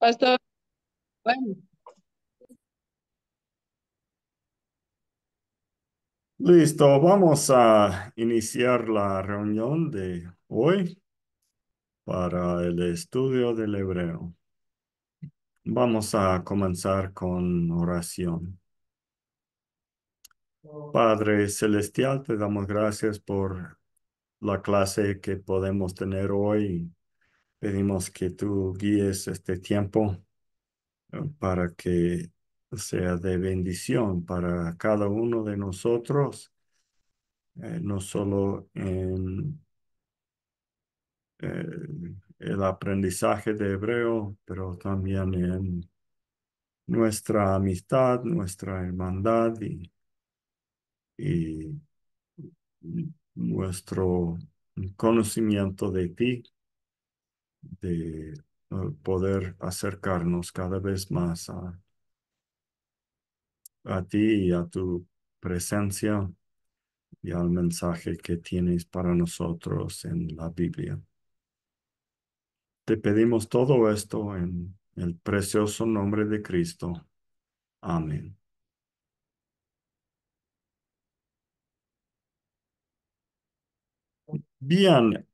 Pastor, Listo, vamos a iniciar la reunión de hoy para el estudio del hebreo. Vamos a comenzar con oración. Padre Celestial, te damos gracias por la clase que podemos tener hoy Pedimos que tú guíes este tiempo para que sea de bendición para cada uno de nosotros, eh, no solo en eh, el aprendizaje de hebreo, pero también en nuestra amistad, nuestra hermandad y nuestro conocimiento de ti de eh, poder acercarnos cada vez más a, a ti y a tu presencia y al mensaje que tienes para nosotros en la Biblia. Te pedimos todo esto en el precioso nombre de Cristo. Amén. Bien,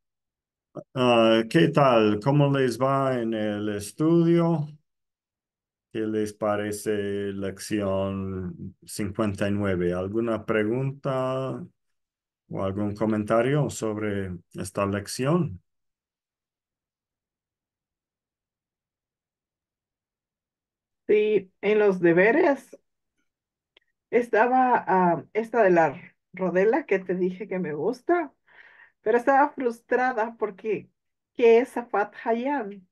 Ah, ¿Qué tal? ¿Cómo les va en el estudio? ¿Qué les parece lección 59? ¿Alguna pregunta o algún comentario sobre esta lección? Sí, en los deberes estaba ah, esta de la rodela que te dije que me gusta. Pero estaba frustrada porque, ¿qué es Zafat Hayan?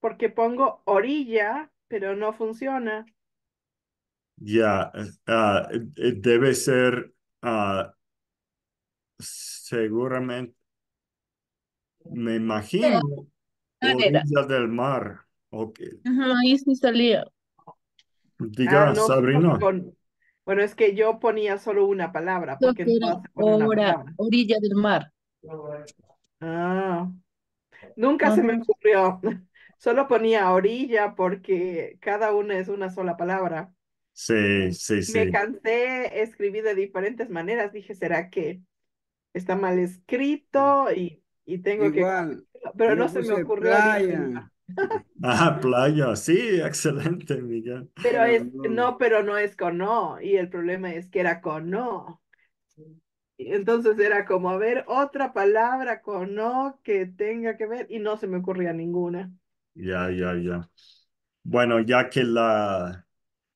Porque pongo orilla, pero no funciona. Ya, ah, eh, eh, debe ser ah, seguramente, me imagino, orilla del mar. Okay. ahí sí salía. Ah, Diga, Sabrina. Bueno, es que yo ponía solo una palabra, porque orilla del mar. Ah, nunca se me ocurrió. Solo ponía orilla porque cada una es una sola palabra. Sí, sí, sí. Me cansé, escribí de diferentes maneras. Dije, ¿será que está mal escrito? Y, y tengo Igual, que... Pero no se me ocurrió. Ah, playa, sí, excelente, Miguel. Pero es, no, pero no es con no, y el problema es que era con no. Entonces era como, a ver, otra palabra con no que tenga que ver, y no se me ocurría ninguna. Ya, ya, ya. Bueno, ya que la,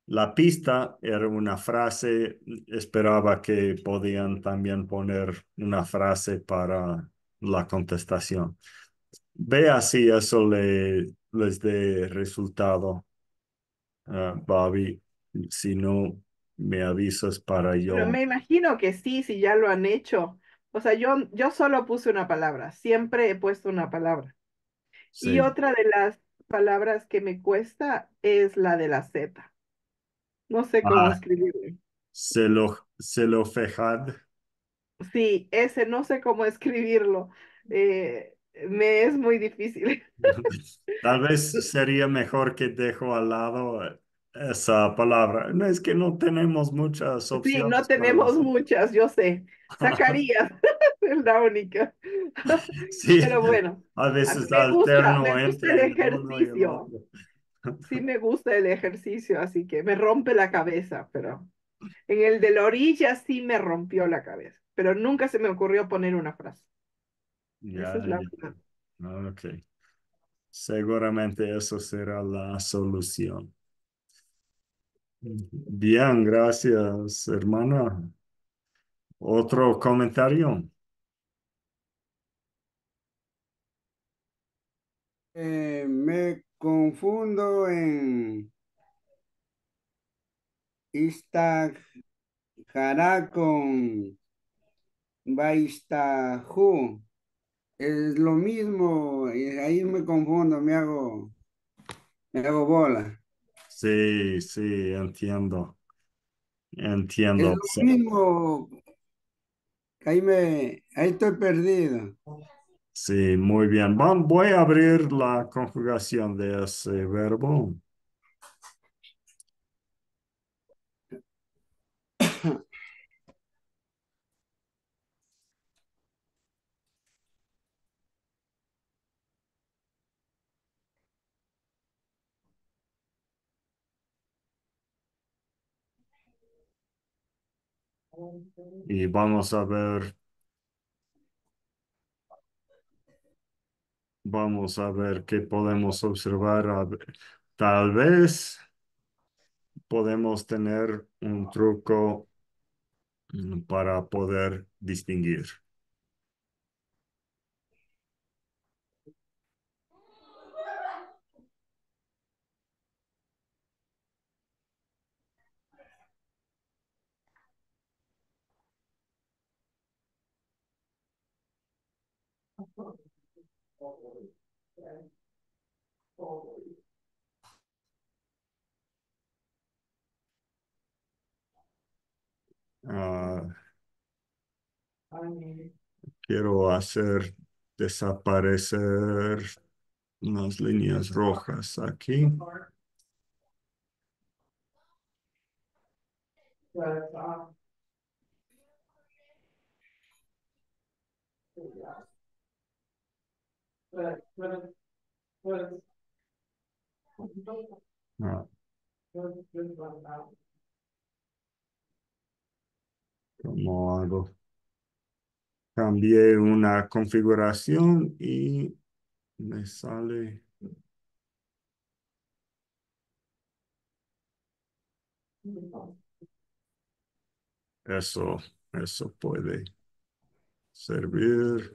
la pista era una frase, esperaba que podían también poner una frase para la contestación. Vea si eso le, les dé resultado, ah, Bobby. Si no, me avisas para yo. Pero me imagino que sí, si ya lo han hecho. O sea, yo, yo solo puse una palabra, siempre he puesto una palabra. Y otra de las palabras que me cuesta es la de la Z. No sé cómo escribirlo. Se lo, se lo fejad. Sí, ese no sé cómo escribirlo. Eh, me es muy difícil. Tal vez sería mejor que dejo al lado eh, esa palabra. No es que no tenemos muchas opciones. Sí, no tenemos muchas, yo sé. sacaría es la única. pero bueno. A veces me gusta, me gusta el ejercicio. Sí me gusta el ejercicio, así que me rompe la cabeza, pero en el de la orilla sí me rompió la cabeza, pero nunca se me ocurrió poner una frase. Ya, ah, Seguramente eso será la solución. Bien, gracias, hermana. ¿Otro comentario? Eh, me confundo en Istajara con Baistajú es lo mismo, eh, ahí me confundo, me hago, me hago bola. Sí, sí, entiendo. Entiendo. Es lo mismo, ahí me, ahí estoy perdido. Sí, muy bien. Voy a abrir la conjugación de ese verbo. y vamos a ver, vamos a ver qué podemos observar. Tal vez podemos tener un truco mm, para poder distinguir. Ah, quiero hacer desaparecer unas líneas rojas aquí. Pues, ah, Como hago Cambié una configuración y me sale. Eso, eso puede servir.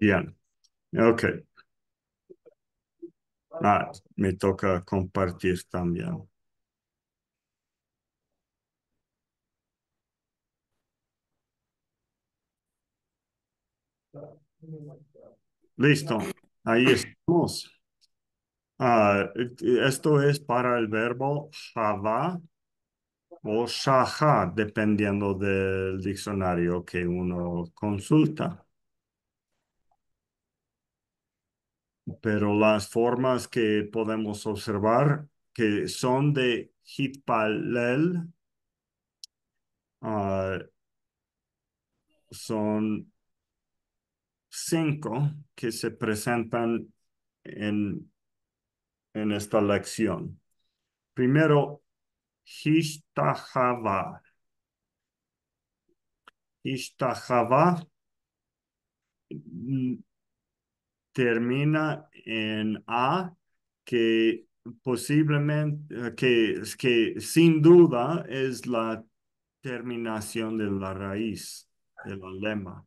Bien. Ok. Ah, me toca compartir también. Listo, ahí estamos. Ah, esto es para el verbo Java o Shaha, dependiendo del diccionario que uno consulta. Pero las formas que podemos observar que son de Hitpalel ah, son cinco que se presentan en esta lección. Primero, Hishtajaba. Mm, termina en A, que posiblemente, que, que sin duda es la terminación de la raíz, de la lema.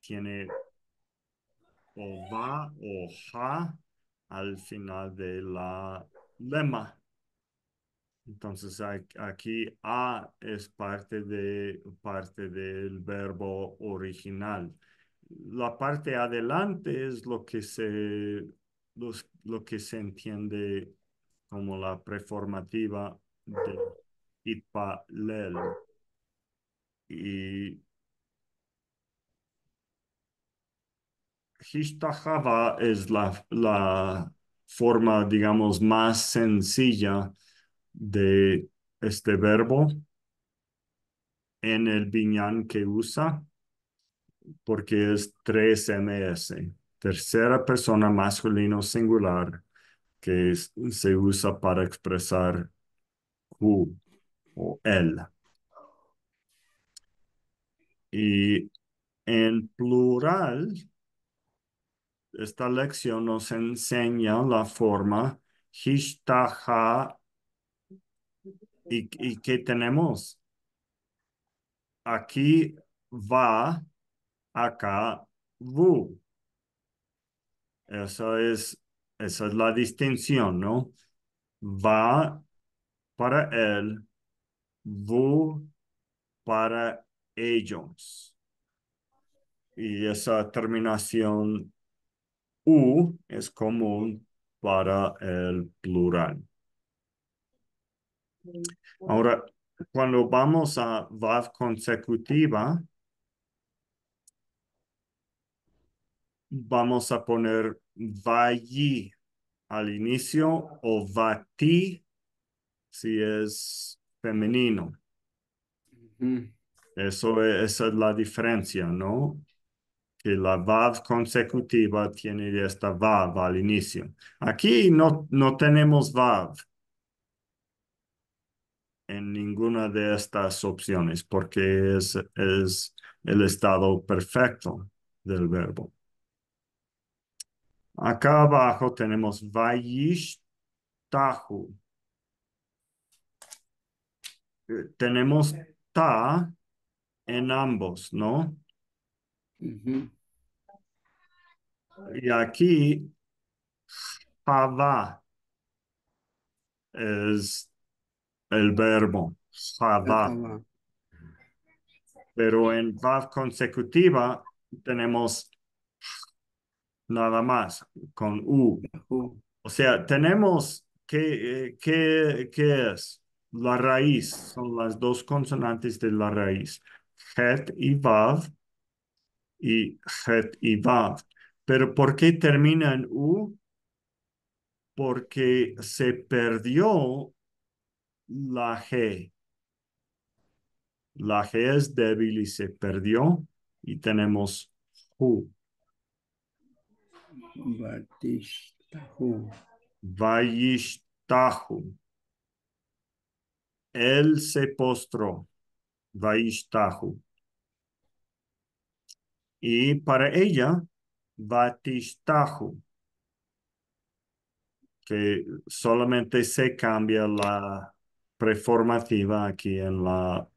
Tiene o va o ja al final de la lema. Entonces aquí a es parte, de, parte del verbo original. La parte adelante es lo que se, lo que se entiende como la preformativa de itpa-lel. Y es la forma, digamos, más sencilla de este verbo en el viñán que usa, porque es 3MS, tercera persona masculino singular, que se usa para expresar u o él. Y en plural, esta lección nos enseña la forma hishtaha y, y tenemos aquí va, acá vu. Esa es, esa es la distinción, ¿no? Va para él, vu para ellos. Y esa terminación u es común para el plural. Ahora, cuando vamos a VAV consecutiva, vamos a poner VAYI al inicio o VATI si es femenino. Eso esa es la diferencia, ¿no? Que la VAV consecutiva tiene esta VAV al inicio. Aquí no, no tenemos VAV en ninguna de estas opciones porque es, es el estado perfecto del verbo. Acá abajo tenemos vayishtahu. Eh, tenemos ta en ambos, ¿no? Y aquí Java es el verbo Pero en Vav consecutiva tenemos nada más con U. O sea, tenemos que, eh, que, que es la raíz, son las dos consonantes de la raíz, Het y Vav y Het y Vav. Pero ¿por qué termina en U? Porque se perdió la G. La G es débil y se perdió. Y tenemos Ju. batistahu Vayishtahu. Él se postró. Vayishtahu. Y para ella, batistahu, Que solamente se cambia la preformativa aquí en la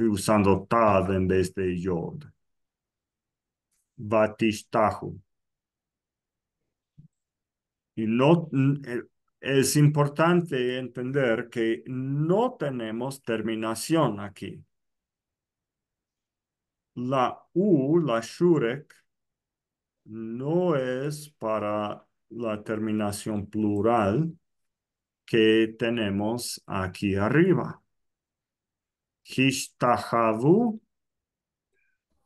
usando tad en vez de yod. Y no, eh, es importante entender que no tenemos terminación aquí. La U, la shurek, no es para la terminación plural, que tenemos aquí arriba. Hishtahavu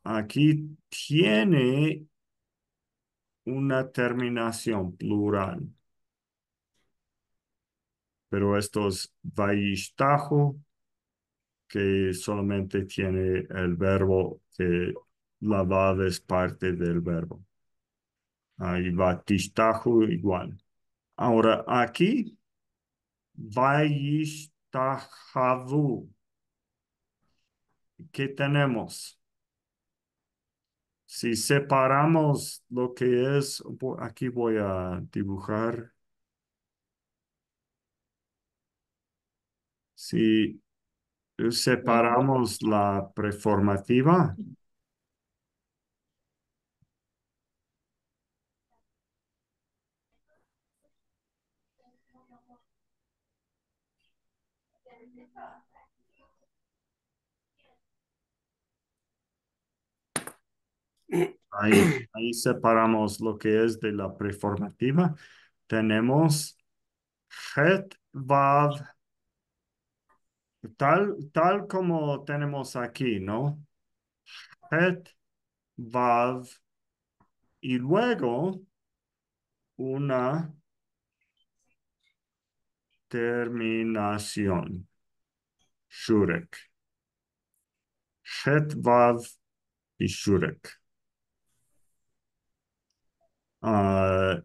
aquí tiene una terminación plural. Pero esto es vayishtahu, que solamente tiene el verbo que la vav es parte del verbo. Ahí va igual. Ahora aquí Vayishtahavu. ¿Qué tenemos? Si separamos lo que es, aquí voy a dibujar. Si separamos la preformativa, Ahí, separamos lo que es de la preformativa. Tenemos het vav, tal, tal como tenemos aquí, ¿no? Het vav, y luego una terminación. Shurek. Het vav y Shurek. Ah,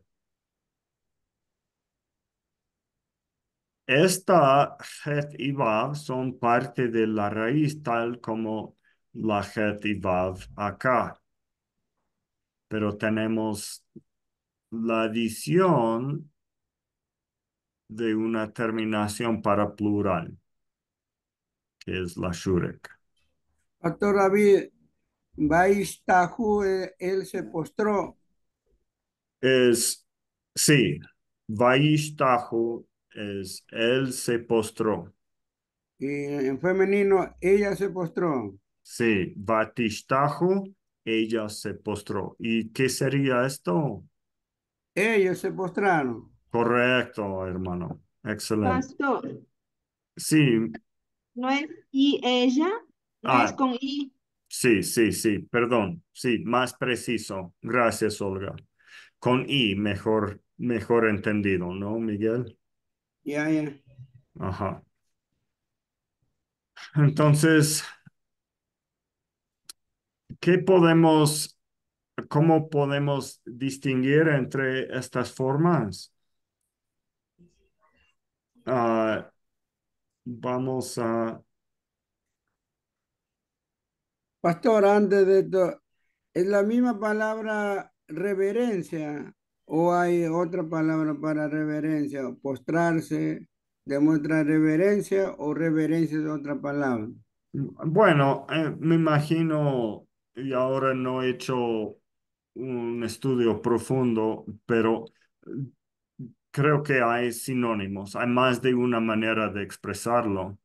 esta het y son parte de la raíz, tal como la het y acá. Pero tenemos la adición de una terminación para plural, que es la shurek. Doctor David, eh, él se postró es, sí, Vaishtahu es, él se postró. Y en femenino, ella se postró. Sí, Vatistahu, ella se postró. ¿Y qué sería esto? Ellos se postraron. Correcto, hermano. Excelente. Sí. No es y ella, ah. es con i. Sí, sí, sí, perdón. Sí, más preciso. Gracias, Olga con I, mejor, mejor entendido, ¿no, Miguel? Ya, ya. Ajá. Entonces, ¿qué podemos, cómo podemos distinguir entre estas formas? Ah, vamos a... Pastor, antes de es la misma palabra reverencia o hay otra palabra para reverencia, postrarse, demuestra reverencia o reverencia es otra palabra. Bueno, eh, me imagino, y ahora no he hecho un estudio profundo, pero eh, creo que hay sinónimos, hay más de una manera de expresarlo,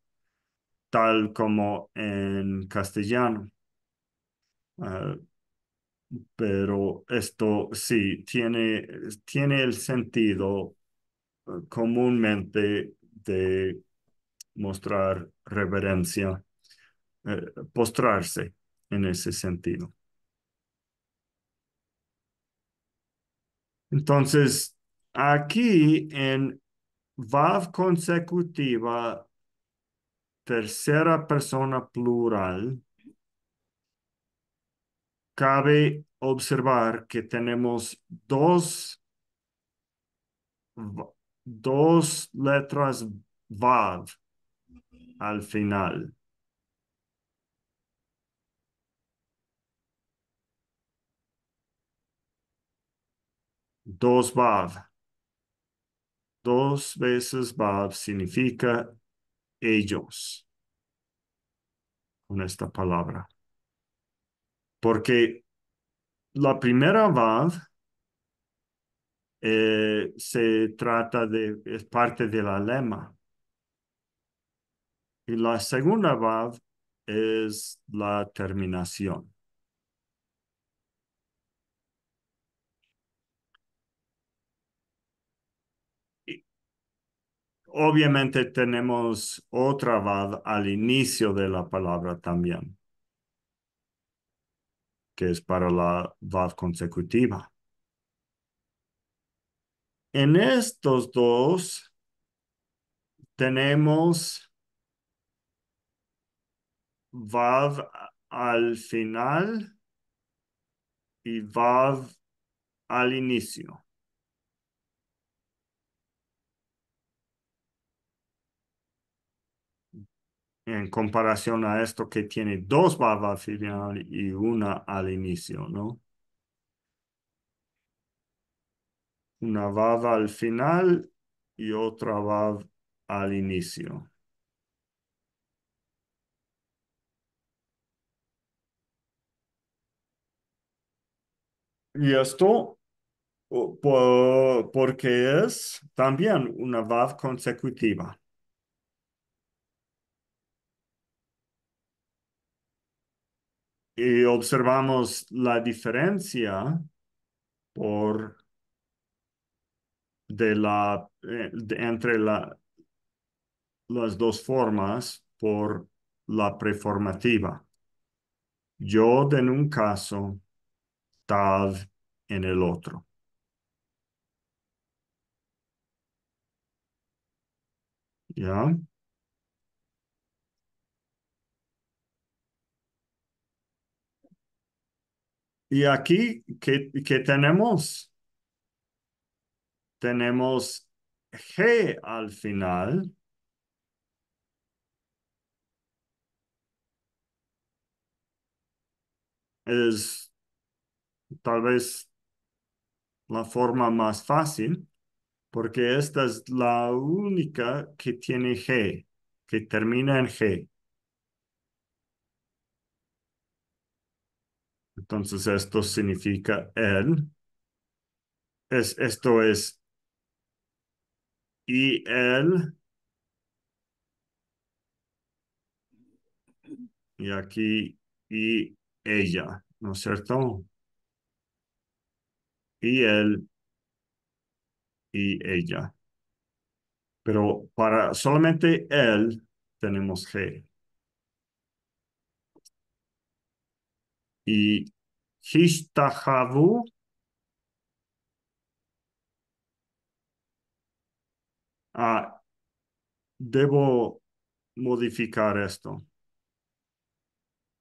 tal como en castellano. Eh, pero esto sí tiene, tiene el sentido eh, comúnmente de mostrar reverencia, eh, postrarse en ese sentido. Entonces, aquí en Vav consecutiva, tercera persona plural, cabe observar que tenemos dos, dos letras VAV al final. Dos VAV. Dos veces VAV significa ellos con esta palabra. Porque la primera VAV eh, se trata de, es parte de la lema. Y la segunda VAV es la terminación. obviamente tenemos otra VAD al inicio de la palabra también que es para la VAV consecutiva. En estos dos tenemos VAV al final y VAV al inicio. en comparación a esto que tiene dos Vav al final y una al inicio, ¿no? Una Vav al final y otra Vav al inicio. Y esto porque es también una VAV consecutiva. y observamos la diferencia por de la eh, entre la, las dos formas por la preformativa. Yo en un caso, tal en el otro. ¿Ya? Y aquí, ¿qué, tenemos? Tenemos G al final. Es tal vez la forma más fácil, porque esta es la única que tiene G, que termina en G. Entonces esto significa él. Es, esto es y él. Y aquí y ella, ¿no es cierto? Y él y ella. Pero para solamente él tenemos G. y ah, debo modificar esto.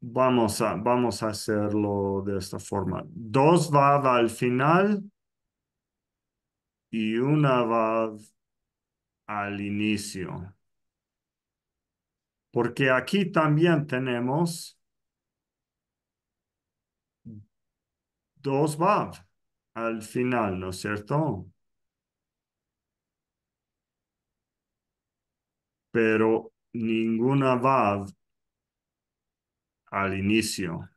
Vamos a, vamos a hacerlo de esta forma. Dos vav al final y una va al inicio. Porque aquí también tenemos dos Vav al final, ¿no es cierto? Pero ninguna Vav al inicio.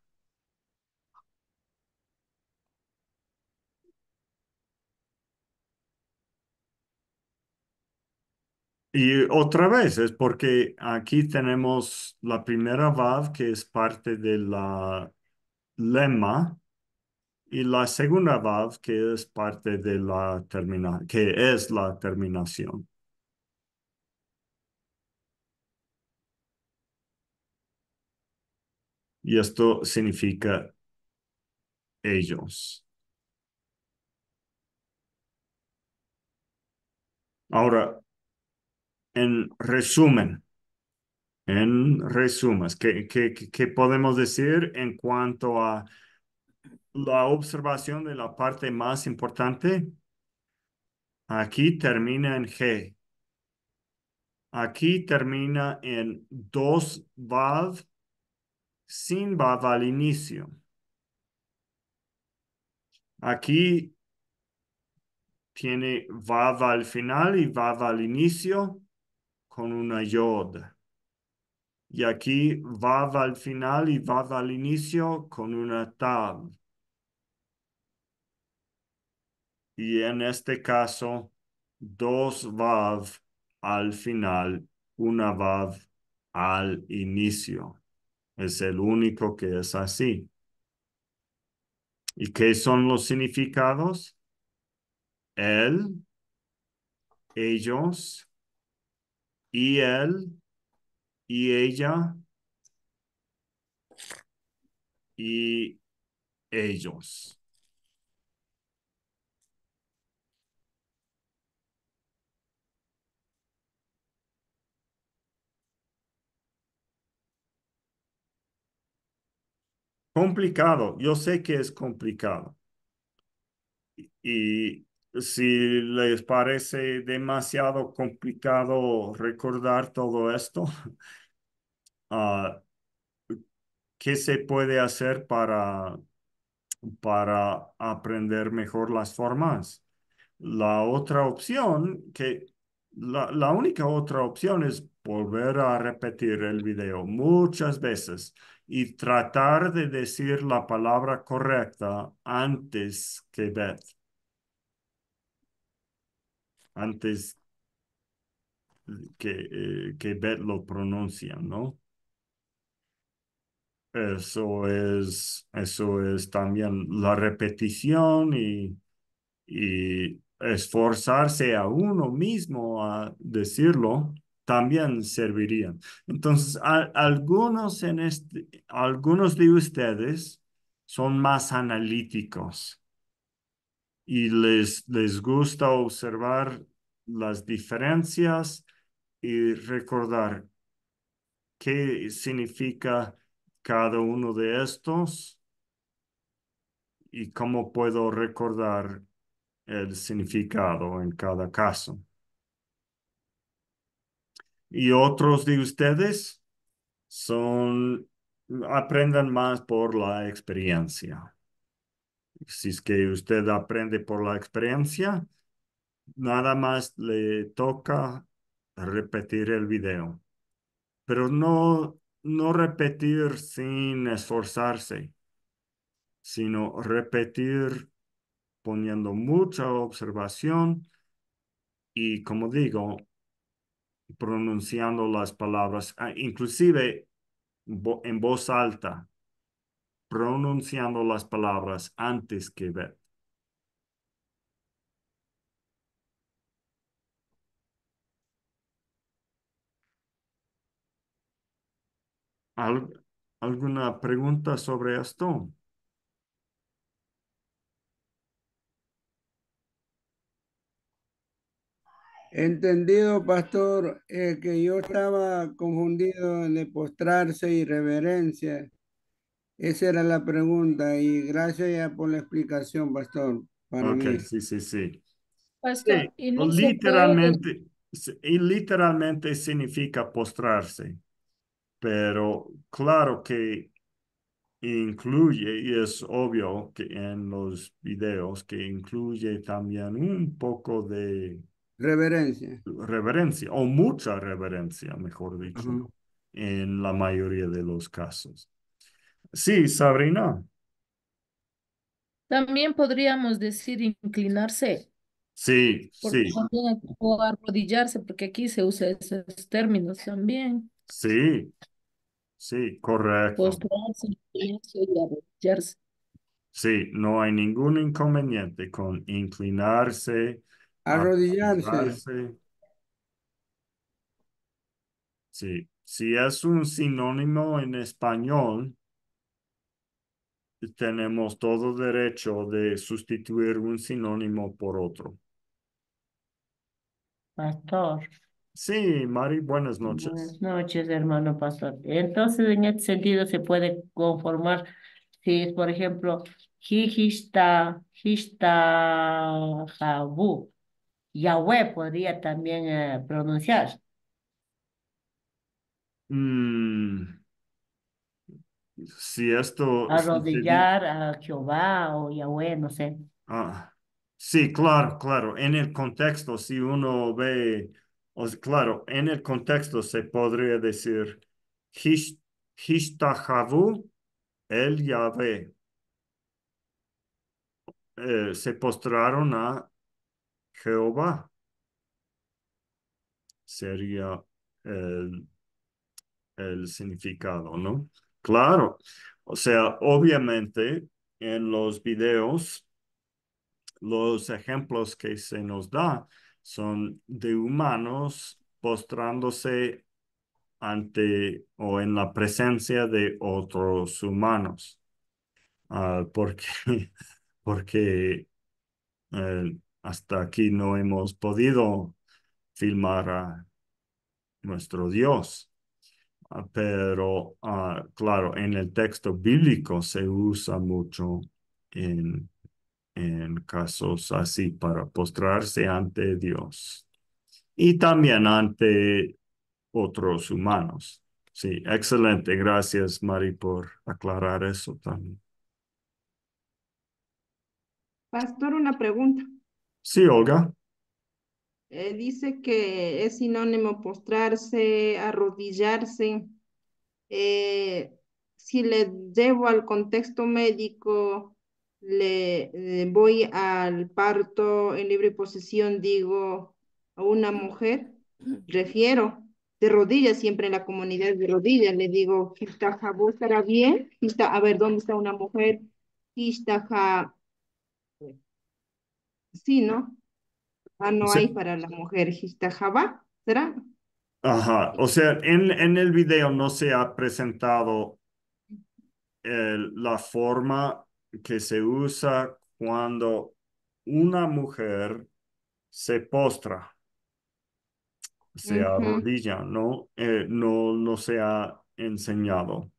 Y otra vez es porque aquí tenemos la primera Vav que es parte de la lema y la segunda valve que es parte de la termina que es la terminación. Y esto significa ellos. Ahora, en resumen, en resumas, ¿qué, qué, qué podemos decir en cuanto a la observación de la parte más importante aquí termina en G. Aquí termina en dos VAV sin VAV al inicio. Aquí tiene VAV al final y VAV al inicio con una YOD. Y aquí VAV al final y VAV al inicio con una Tav. y en este caso dos vav al final, una vav al inicio. Es el único que es así. ¿Y qué son los significados? Él, ellos, y él, y ella, y ellos. Complicado, yo sé que es complicado. Y si les parece demasiado complicado recordar todo esto, ah, ¿qué se puede hacer para, para aprender mejor las formas? La otra opción, que la, la única otra opción es volver a repetir el video muchas veces y tratar de decir la palabra correcta antes que Beth, Antes que, eh, que lo pronuncia, ¿no? Eso es, eso es también la repetición y, y esforzarse a uno mismo a decirlo también servirían. Entonces, algunos, en este, algunos de ustedes son más analíticos y les, les gusta observar las diferencias y recordar qué significa cada uno de estos y cómo puedo recordar el significado en cada caso y otros de ustedes son, aprendan más por la experiencia. Si es que usted aprende por la experiencia, nada más le toca repetir el video. Pero no, no repetir sin esforzarse, sino repetir poniendo mucha observación y, como digo, pronunciando las palabras, ah, inclusive en voz alta, pronunciando las palabras antes que ver. ¿Alguna pregunta sobre esto? Entendido, pastor, eh, que yo estaba confundido en de postrarse y reverencia. Esa era la pregunta y gracias ya por la explicación, pastor. Para sí, sí, sí. Pastor, literalmente, y literalmente significa postrarse, pero claro que incluye, y es obvio que en los videos, que incluye también un poco de Reverencia. Reverencia, o mucha reverencia, mejor dicho, en la mayoría de los casos. Sí, Sabrina. También podríamos decir inclinarse. Sí, sí. o arrodillarse, porque aquí se usa esos términos también. Sí, sí, correcto. y arrodillarse. Sí, no hay ningún inconveniente con inclinarse, Arrodillarse. Sí, si es un sinónimo en español, tenemos todo derecho de sustituir un sinónimo por otro. Pastor. Sí, Mari, buenas noches. Buenas noches, hermano pastor. Entonces, en este sentido se puede conformar si es, por ejemplo, hijista, hijista, Yahweh podría también eh, pronunciar. Mm, si esto... Arrodillar a Jehová o Yahweh, no sé. Ah, sí, claro, claro. En el contexto, si uno ve, o claro, en el contexto se podría decir Hishtahavu el Yahweh eh, se postraron a Jehová sería el, significado, ¿no? Claro, o sea, obviamente en los videos, los ejemplos que se nos da son de humanos postrándose ante o en la presencia de otros humanos. ¿Por ah, porque porque eh, hasta aquí no hemos podido filmar a nuestro Dios. Ah, pero, ah, claro, en el texto bíblico se usa mucho en, en casos así para postrarse ante Dios y también ante otros humanos. Sí, excelente. Gracias, Mari, por aclarar eso también. Pastor, una pregunta. Sí, Olga. Eh, dice que es sinónimo postrarse, arrodillarse. Eh, si le llevo al contexto médico, le, eh, voy al parto en libre posesión, digo, a una mujer, refiero de rodillas, siempre en la comunidad de rodillas, le digo, ¿está estará bien, a ver, ¿dónde está una mujer? bien? Sí, ¿no? Ah, no hay para la mujer Java, ¿será? Ajá, o sea, en, en, el video no se ha presentado la forma que se usa cuando una mujer se postra, se arrodilla, ¿no? Eh, ¿no? No se ha enseñado.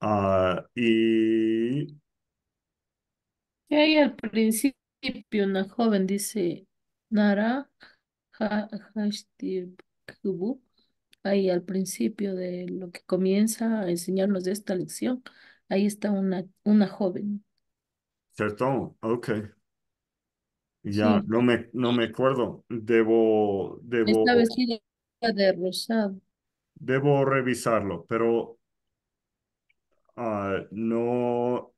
Ah, y... hay al principio una joven dice Nara ahí al principio de lo que comienza a enseñarnos de esta lección, ahí está una, una joven. Cierto, ok. Ya, no me, no me acuerdo. Debo, debo. de rosado. Debo revisarlo, pero ah, no,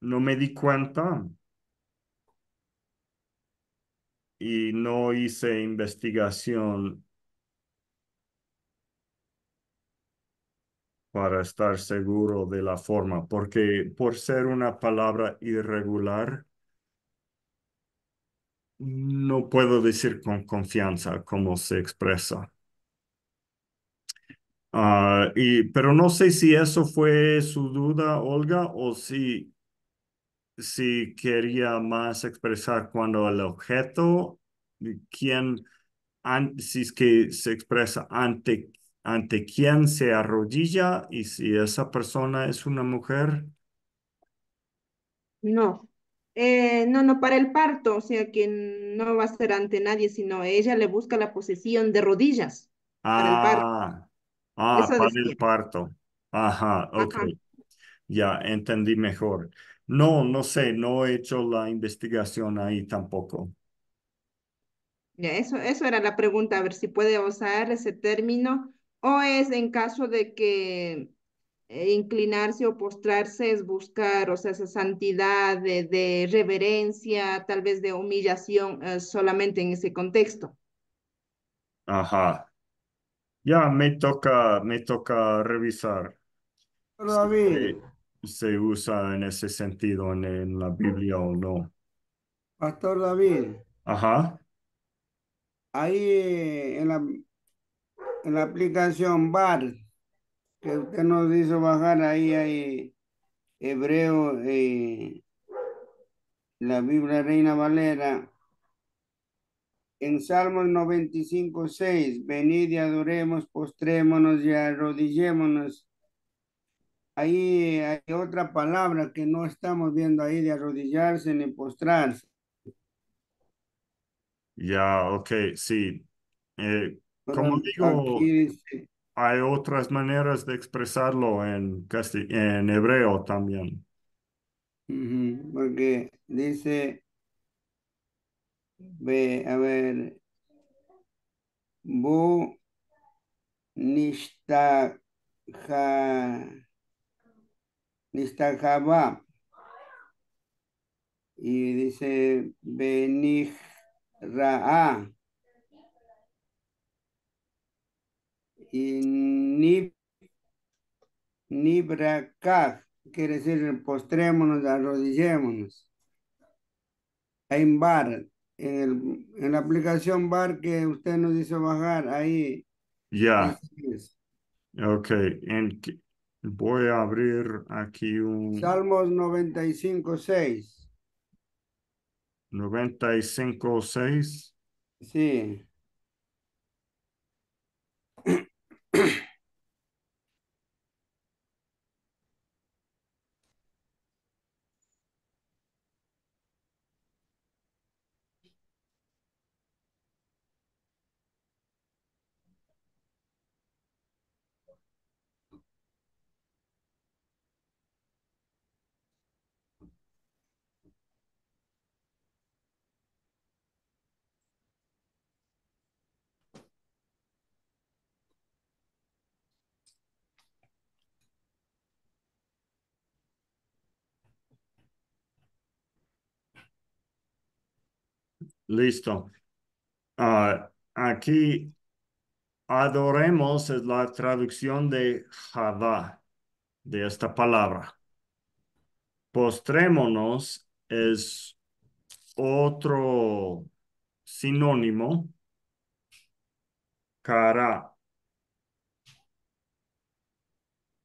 no me di cuenta y no hice investigación para estar seguro de la forma, porque por ser una palabra irregular, no puedo decir con confianza cómo se expresa. Ah, y, pero no sé si eso fue su duda, Olga, o si si quería más expresar cuando el objeto, quién, si es que se expresa ante, ante quién se arrodilla y si esa persona es una mujer. No, eh, no, no, para el parto, o sea que no va a ser ante nadie, sino ella le busca la posesión de rodillas ah, para el parto. Ah, ah para el parto. Ajá, ok. Ya entendí mejor. No, no sé, no he hecho la investigación ahí tampoco. Ya, eso, eso era la pregunta, a ver si puede usar ese término o es en caso de que eh, inclinarse o postrarse es buscar, o sea, esa santidad de, reverencia, tal vez de humillación eh, solamente en ese contexto. Ajá. Ya me toca, me toca revisar. David se usa en ese sentido en, la Biblia o no. Pastor David. Ajá. Ahí eh, en la, en aplicación BAR, que usted nos hizo bajar, ahí hay hebreo, eh, la Biblia Reina Valera. En Salmos 95, 6, venid y adoremos, postrémonos y arrodillémonos ahí hay otra palabra que no estamos viendo ahí de arrodillarse ni postrarse. Ya, okay, ok, sí. Eh, como digo, hay otras maneras de expresarlo en, en hebreo también. Porque dice, ve, a ver, bu nishta y dice Ra'a. Y Nib, quiere decir postrémonos, arrodillémonos. Hay bar, en, el, la aplicación bar que usted nos hizo bajar, ahí. Ya. Ok, Voy a abrir aquí un... Salmos 95, 6. 95, 6. Sí. Listo. Ah, aquí adoremos es la traducción de Javá, de esta palabra. Postrémonos es otro sinónimo, cara.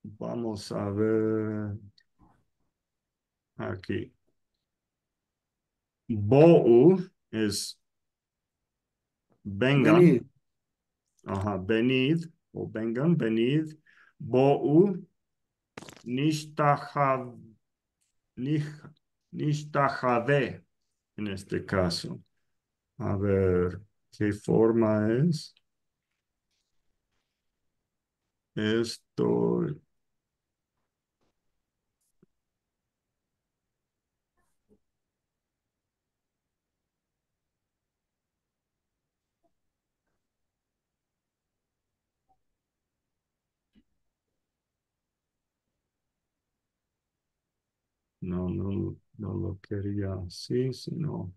Vamos a ver aquí es vengan. Venid. o vengan, venid. Bo'u nishtahave en este caso. A ver, ¿qué forma es? Esto no, no, no lo quería sí, sino...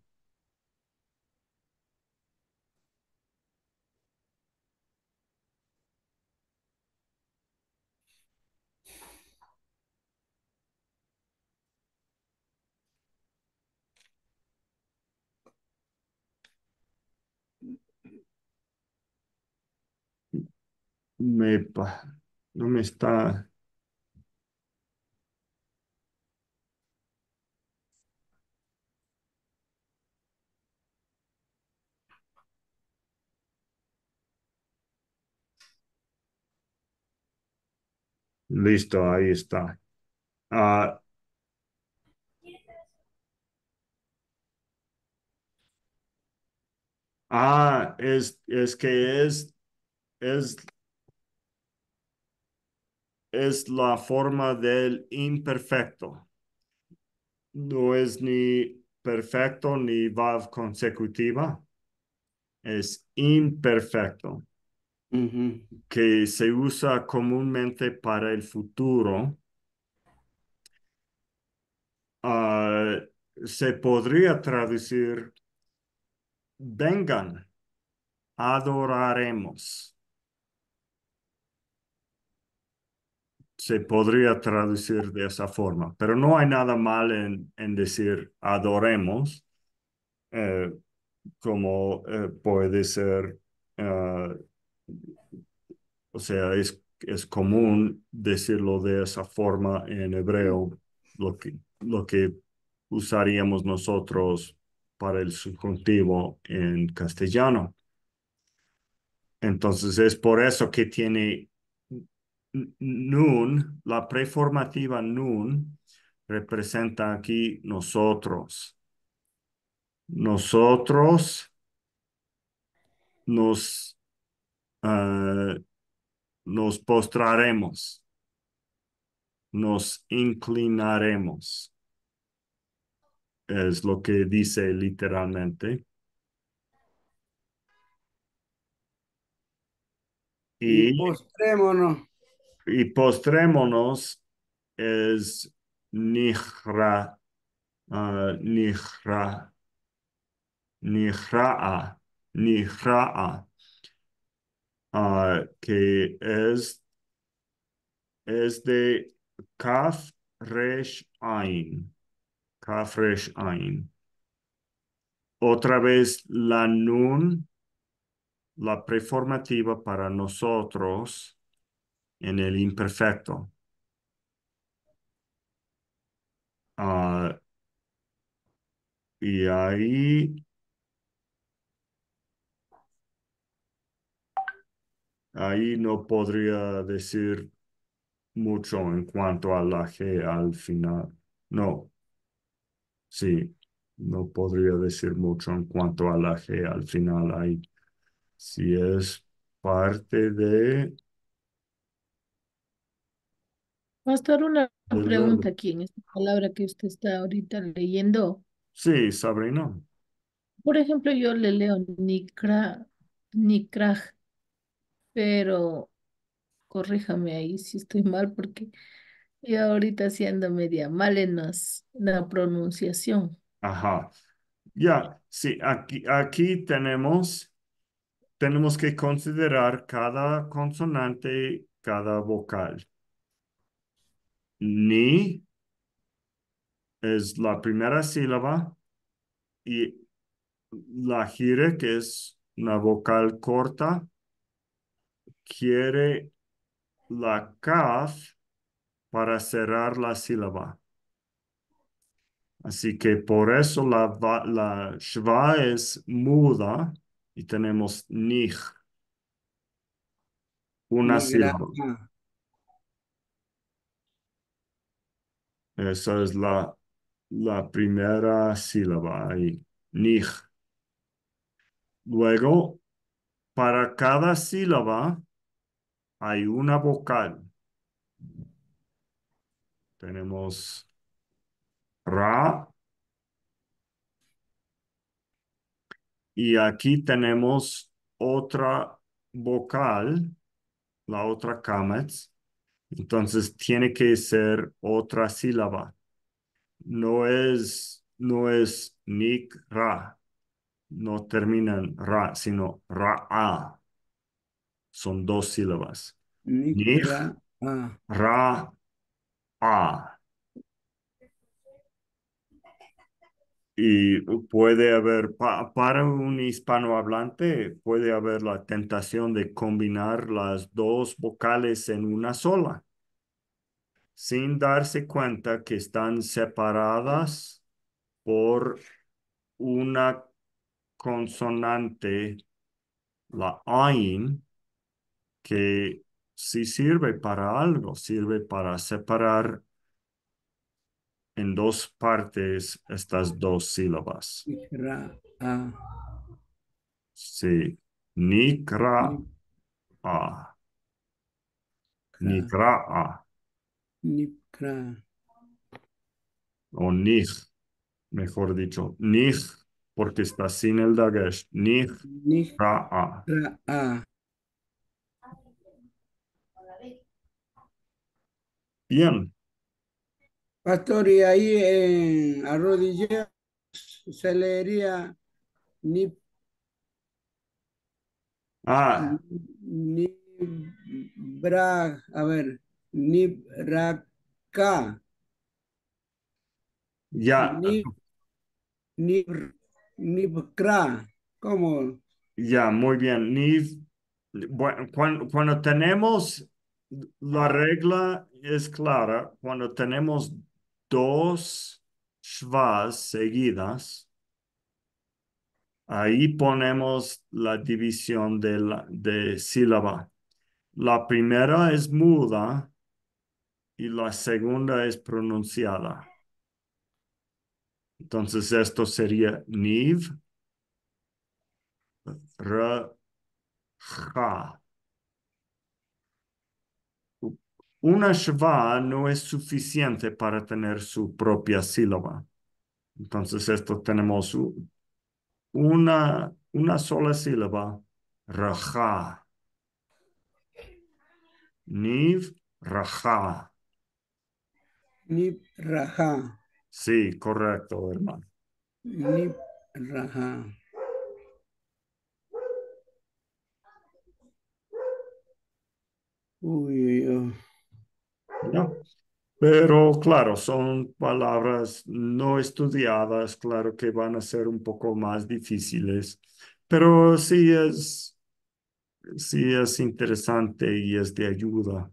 Me, no me está Listo, ahí está. Ah, ah es, que es, es, es la forma del imperfecto. No es ni perfecto ni va consecutiva. Es imperfecto que se usa comúnmente para el futuro, ah, se podría traducir, vengan, adoraremos. Se podría traducir de esa forma, pero no hay nada mal en, decir adoremos, eh, como eh, puede ser ah, o sea, es, es común decirlo de esa forma en hebreo, lo que, lo que usaríamos nosotros para el subjuntivo en castellano. Entonces es por eso que tiene nun, la preformativa nun representa aquí nosotros. Nosotros nos eh, nos postraremos, nos inclinaremos. Es lo que dice literalmente. Y, postrémonos. Y postrémonos es nihra, uh, nihra, nihraa, Ah, que es, es de Kaf Resh Otra vez la Nun, la preformativa para nosotros en el imperfecto. Ah, y ahí ahí no podría decir mucho en cuanto a la G al final. No, sí, no podría decir mucho en cuanto a la G al final ahí. Si es parte de... Va a estar una pregunta aquí en esta palabra que usted está ahorita leyendo. Sí, Sabrina. Por ejemplo, yo le leo Nikra, Nikraj pero corríjame ahí si estoy mal, porque yo ahorita siendo media mal en, la pronunciación. Ajá. Ya, sí, aquí, aquí tenemos, tenemos que considerar cada consonante, cada vocal. Ni es la primera sílaba y la gire, que es una vocal corta, quiere la kaf para cerrar la sílaba. Así que por eso la, shva es muda y tenemos nij. Una sílaba. Esa es la, la primera sílaba ahí, nij. Luego, para cada sílaba, hay una vocal. Tenemos ra. Y aquí tenemos otra vocal, la otra kamets. Entonces tiene que ser otra sílaba. No es, no es nik ra. No terminan ra, sino ra a son dos sílabas. Ah. ra, a. Y puede haber, para un hispanohablante, puede haber la tentación de combinar las dos vocales en una sola, sin darse cuenta que están separadas por una consonante, la ain, que si sirve para algo, sirve para separar en dos partes estas dos sílabas. Nikra-a. Sí, Nikra-a. Nikra-a. Nikra. O Nij, mejor dicho, Nij, porque está sin el dagesh. Nij-ra-a. Bien. Pastor, y ahí en arrodillero se leería ah. ni. bra, a ver, ni braca. Ya. Ni, ni, ¿Cómo? Ya, muy bien. Ni, bueno, cuando, cuando tenemos la regla es clara. Cuando tenemos dos shvas seguidas, ahí ponemos la división de, la, de sílaba. La primera es muda y la segunda es pronunciada. Entonces esto sería niv, ra, una Shva no es suficiente para tener su propia sílaba. Entonces, esto tenemos una, una sola sílaba, Raja. Niv Raja. Niv Raja. Sí, correcto, hermano. Niv Raja. Uy, uy, uy. ¿no? Pero claro, son palabras no estudiadas, claro que van a ser un poco más difíciles, pero sí es, sí es interesante y es de ayuda,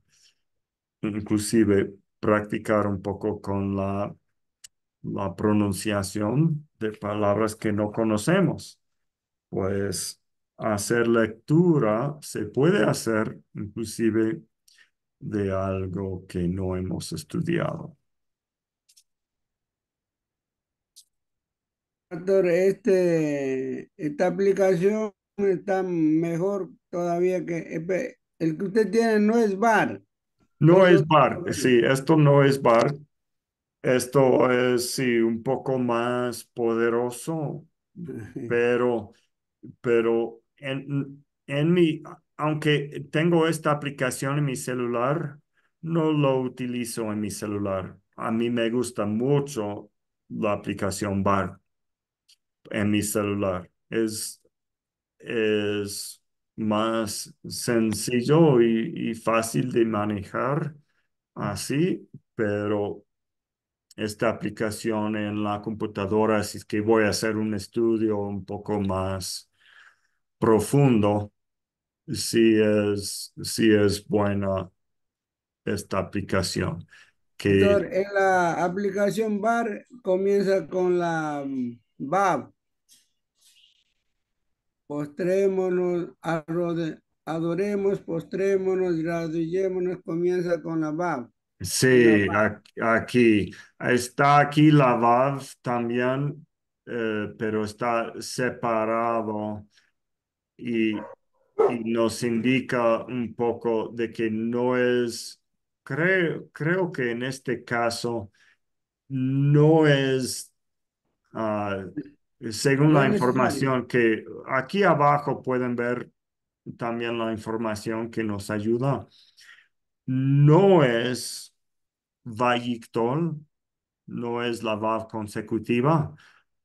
inclusive practicar un poco con la, la pronunciación de palabras que no conocemos. Pues hacer lectura se puede hacer inclusive de algo que no hemos estudiado. Doctor, este, esta aplicación está mejor todavía que el que usted tiene no es bar. No es bar, sí, esto no es bar. Esto es sí, un poco más poderoso, pero, pero en, en mi, aunque tengo esta aplicación en mi celular, no lo utilizo en mi celular. A mí me gusta mucho la aplicación Bar en mi celular. Es, más sencillo y, y fácil de manejar así, pero esta aplicación en la computadora, si es que voy a hacer un estudio un poco más profundo, si es, buena esta aplicación. Que... en la aplicación bar comienza con la VAB. Mm, postrémonos, adoremos, postrémonos, graduémonos, comienza con la VAB. Sí, aquí. Está aquí la VAB también, eh, pero está separado y nos indica un poco de que no es, creo, creo que en este caso no es, ah, según la información que aquí abajo pueden ver también la información que nos ayuda, no es Vallictol, no es la VAV consecutiva.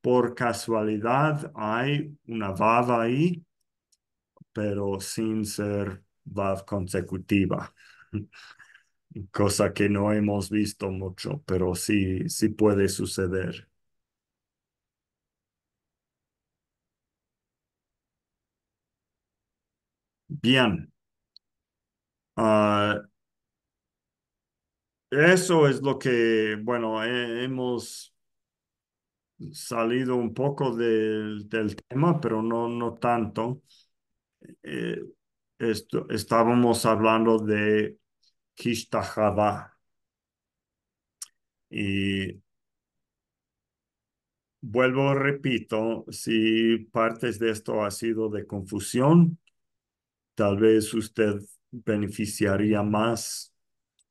Por casualidad hay una VAV ahí pero sin ser VAV consecutiva, cosa que no hemos visto mucho, pero sí, sí puede suceder. Bien. Ah, eso es lo que, bueno, hemos salido un poco del, del tema, pero no, no tanto. Eh, esto, estábamos hablando de kistajava Y vuelvo, repito, si partes de esto ha sido de confusión, tal vez usted beneficiaría más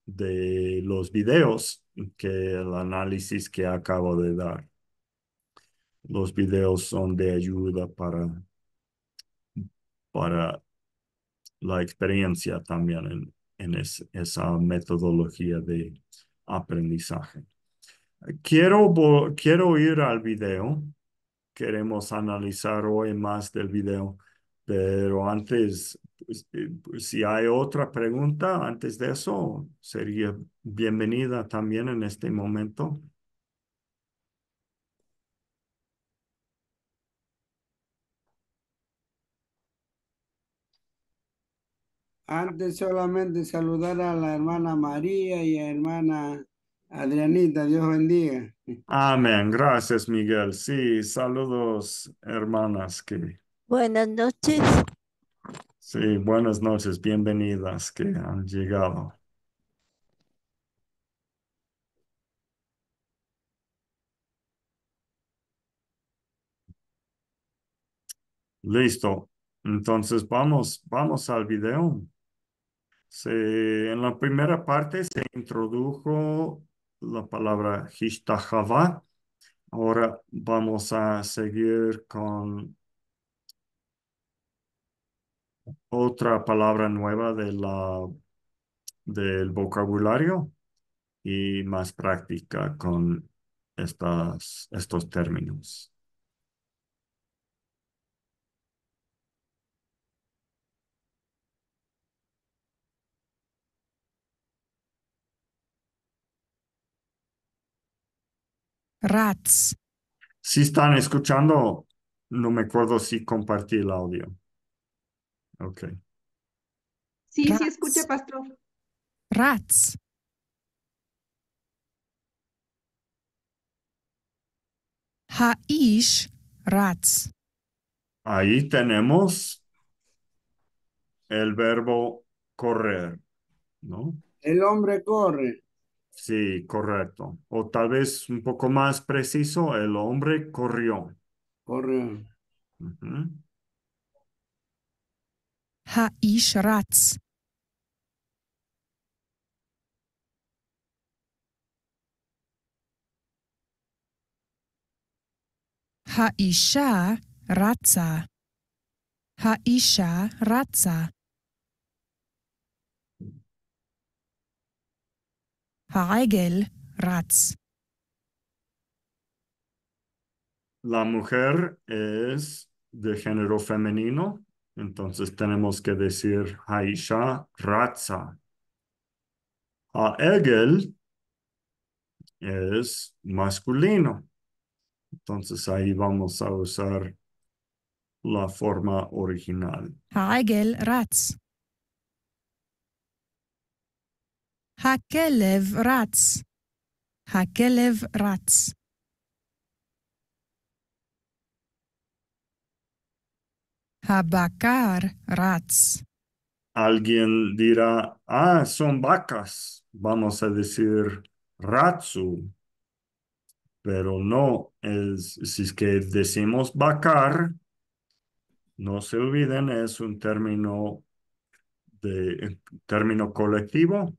de los videos que el análisis que acabo de dar. Los videos son de ayuda para para la experiencia también en, esa metodología de aprendizaje. Quiero, quiero ir al video. Queremos analizar hoy más del video, pero antes, pues, eh, pues, si hay otra pregunta antes de eso, sería bienvenida también en este momento. Antes solamente saludar a la hermana María y a hermana Adrianita, Dios bendiga. Amén, gracias Miguel. Sí, saludos hermanas que... Buenas noches. Sí, buenas noches, bienvenidas que han llegado. Listo, entonces vamos, vamos al video en la primera parte se introdujo la palabra Java. Ahora vamos a seguir con otra palabra nueva de la, del vocabulario y más práctica con estas, estos términos. Rats. Si están escuchando, no me acuerdo si compartí el audio. Ok. Sí, sí, escucha, pastor. Rats. Haish rats. Ahí tenemos el verbo correr, ¿no? El hombre corre. Sí, correcto. O tal vez un poco más preciso, el hombre corrió. Corrió. Haish ha Haisha Ratza. Haisha Ratza. La mujer es de género femenino, entonces tenemos que decir Haisha Ratza. A es masculino. Entonces ahí vamos a usar la forma original. Haegel, Ratz. Hakelev rats. Hakelev rats. Habakar rats. Alguien dirá, ah, son vacas. Vamos a decir ratsu. Pero no, es, si es que decimos bacar, no se olviden, es un término de término colectivo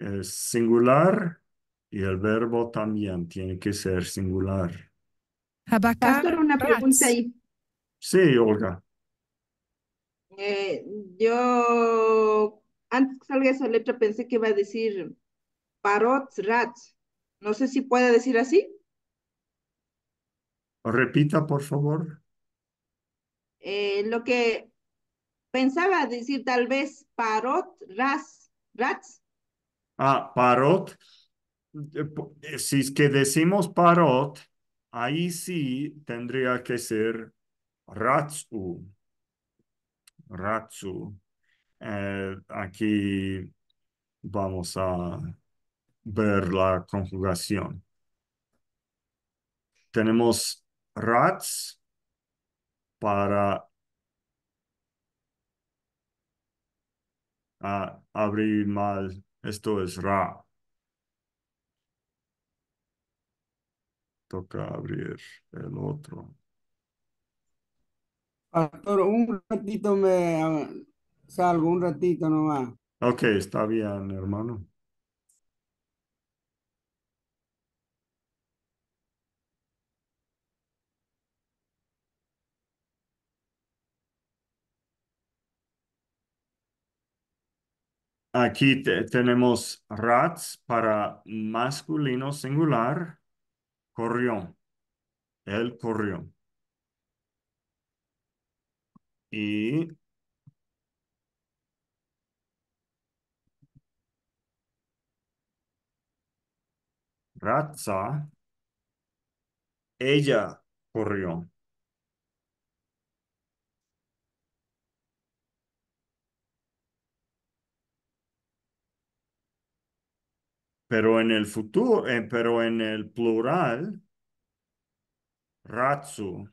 es singular y el verbo también tiene que ser singular. Pastor, una pregunta ahí. Sí, Olga. Eh, yo, antes que salga esa letra, pensé que iba a decir parot rat. No sé si puede decir así. Repita, por favor. Eh, lo que pensaba decir tal vez parot ras, rats, Ah, Parot, eh, eh, si es que decimos Parot, ahí sí tendría que ser Ratsu. Ratsu. Eh, aquí vamos a ver la conjugación. Tenemos rats para abrir mal esto es Ra. Toca abrir el otro. un ratito me salgo, un ratito nomás. Ok, está bien, hermano. Aquí tenemos rats para masculino singular, corrió, él corrió. Y ratza ella corrió. Pero en el futuro, eh, pero en el plural, ratsu.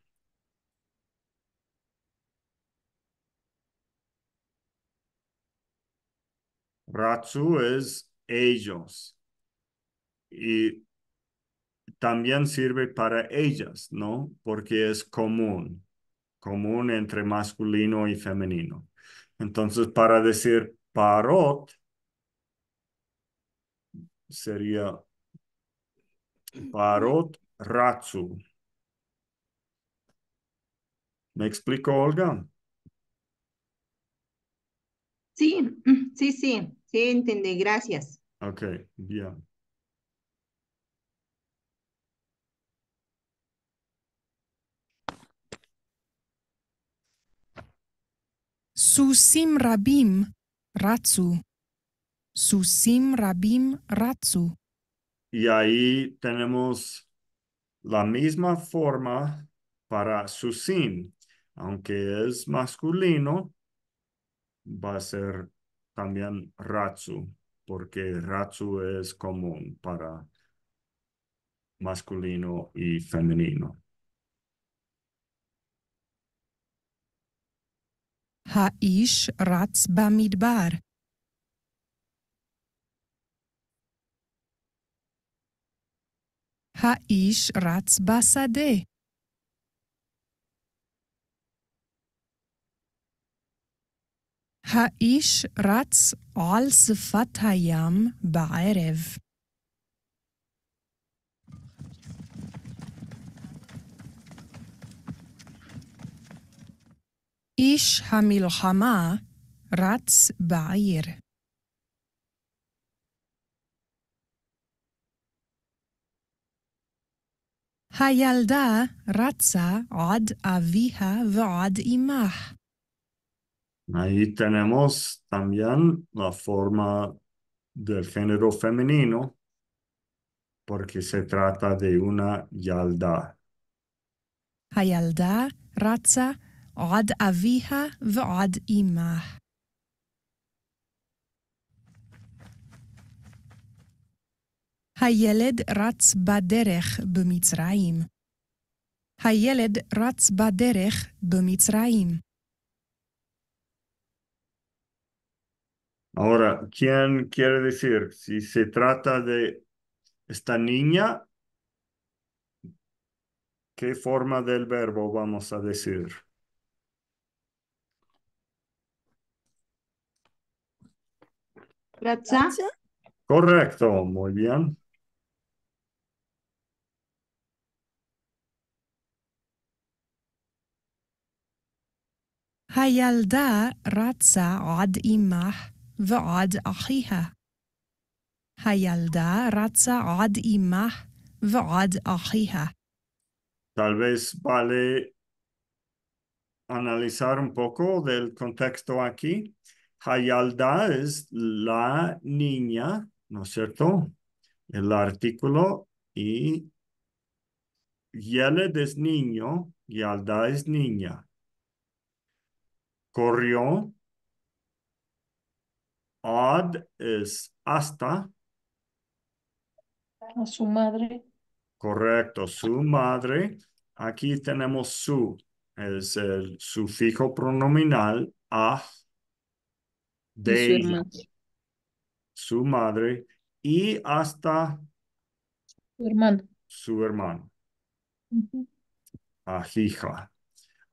Ratsu es ellos. Y también sirve para ellas, ¿no? Porque es común, común entre masculino y femenino. Entonces, para decir parot, sería Parot Ratsu. ¿Me explico, Olga? Sí, sí, sí, sí, entendí, gracias. Okay, bien. Susim Rabim Ratsu Susim Rabim Y ahí tenemos la misma forma para Susim, aunque es masculino, va a ser también ratsu, porque ratsu es común para masculino y femenino. Haish Ratz Bamidbar. האיש רץ בשדה. האיש רץ על שפת הים בערב. איש המלחמה רץ בעיר. Hayalda, raza, od, avija v'od, imah. Ahí tenemos también la forma del género femenino, porque se trata de una yalda. Hayalda, raza, od, avija v'od, imah. Hayeled ratz baderech Hayeled Hayeled ratz baderech Ahora, ¿quién quiere decir si se trata de esta niña? ¿Qué forma del verbo vamos a decir? Correcto, muy bien. Hayalda ratza ad imah v'ad Hayalda Hayalda raza ad imah v'ad achiha. Tal vez vale analizar un poco del contexto aquí. Hayalda es la niña, ¿no es cierto? El artículo y Yeled es niño, Yalda es niña corrió. Ad es hasta. A su madre. Correcto, su madre. Aquí tenemos su, es el sufijo pronominal a de su, madre y hasta su hermano. Su hermano. Ajija.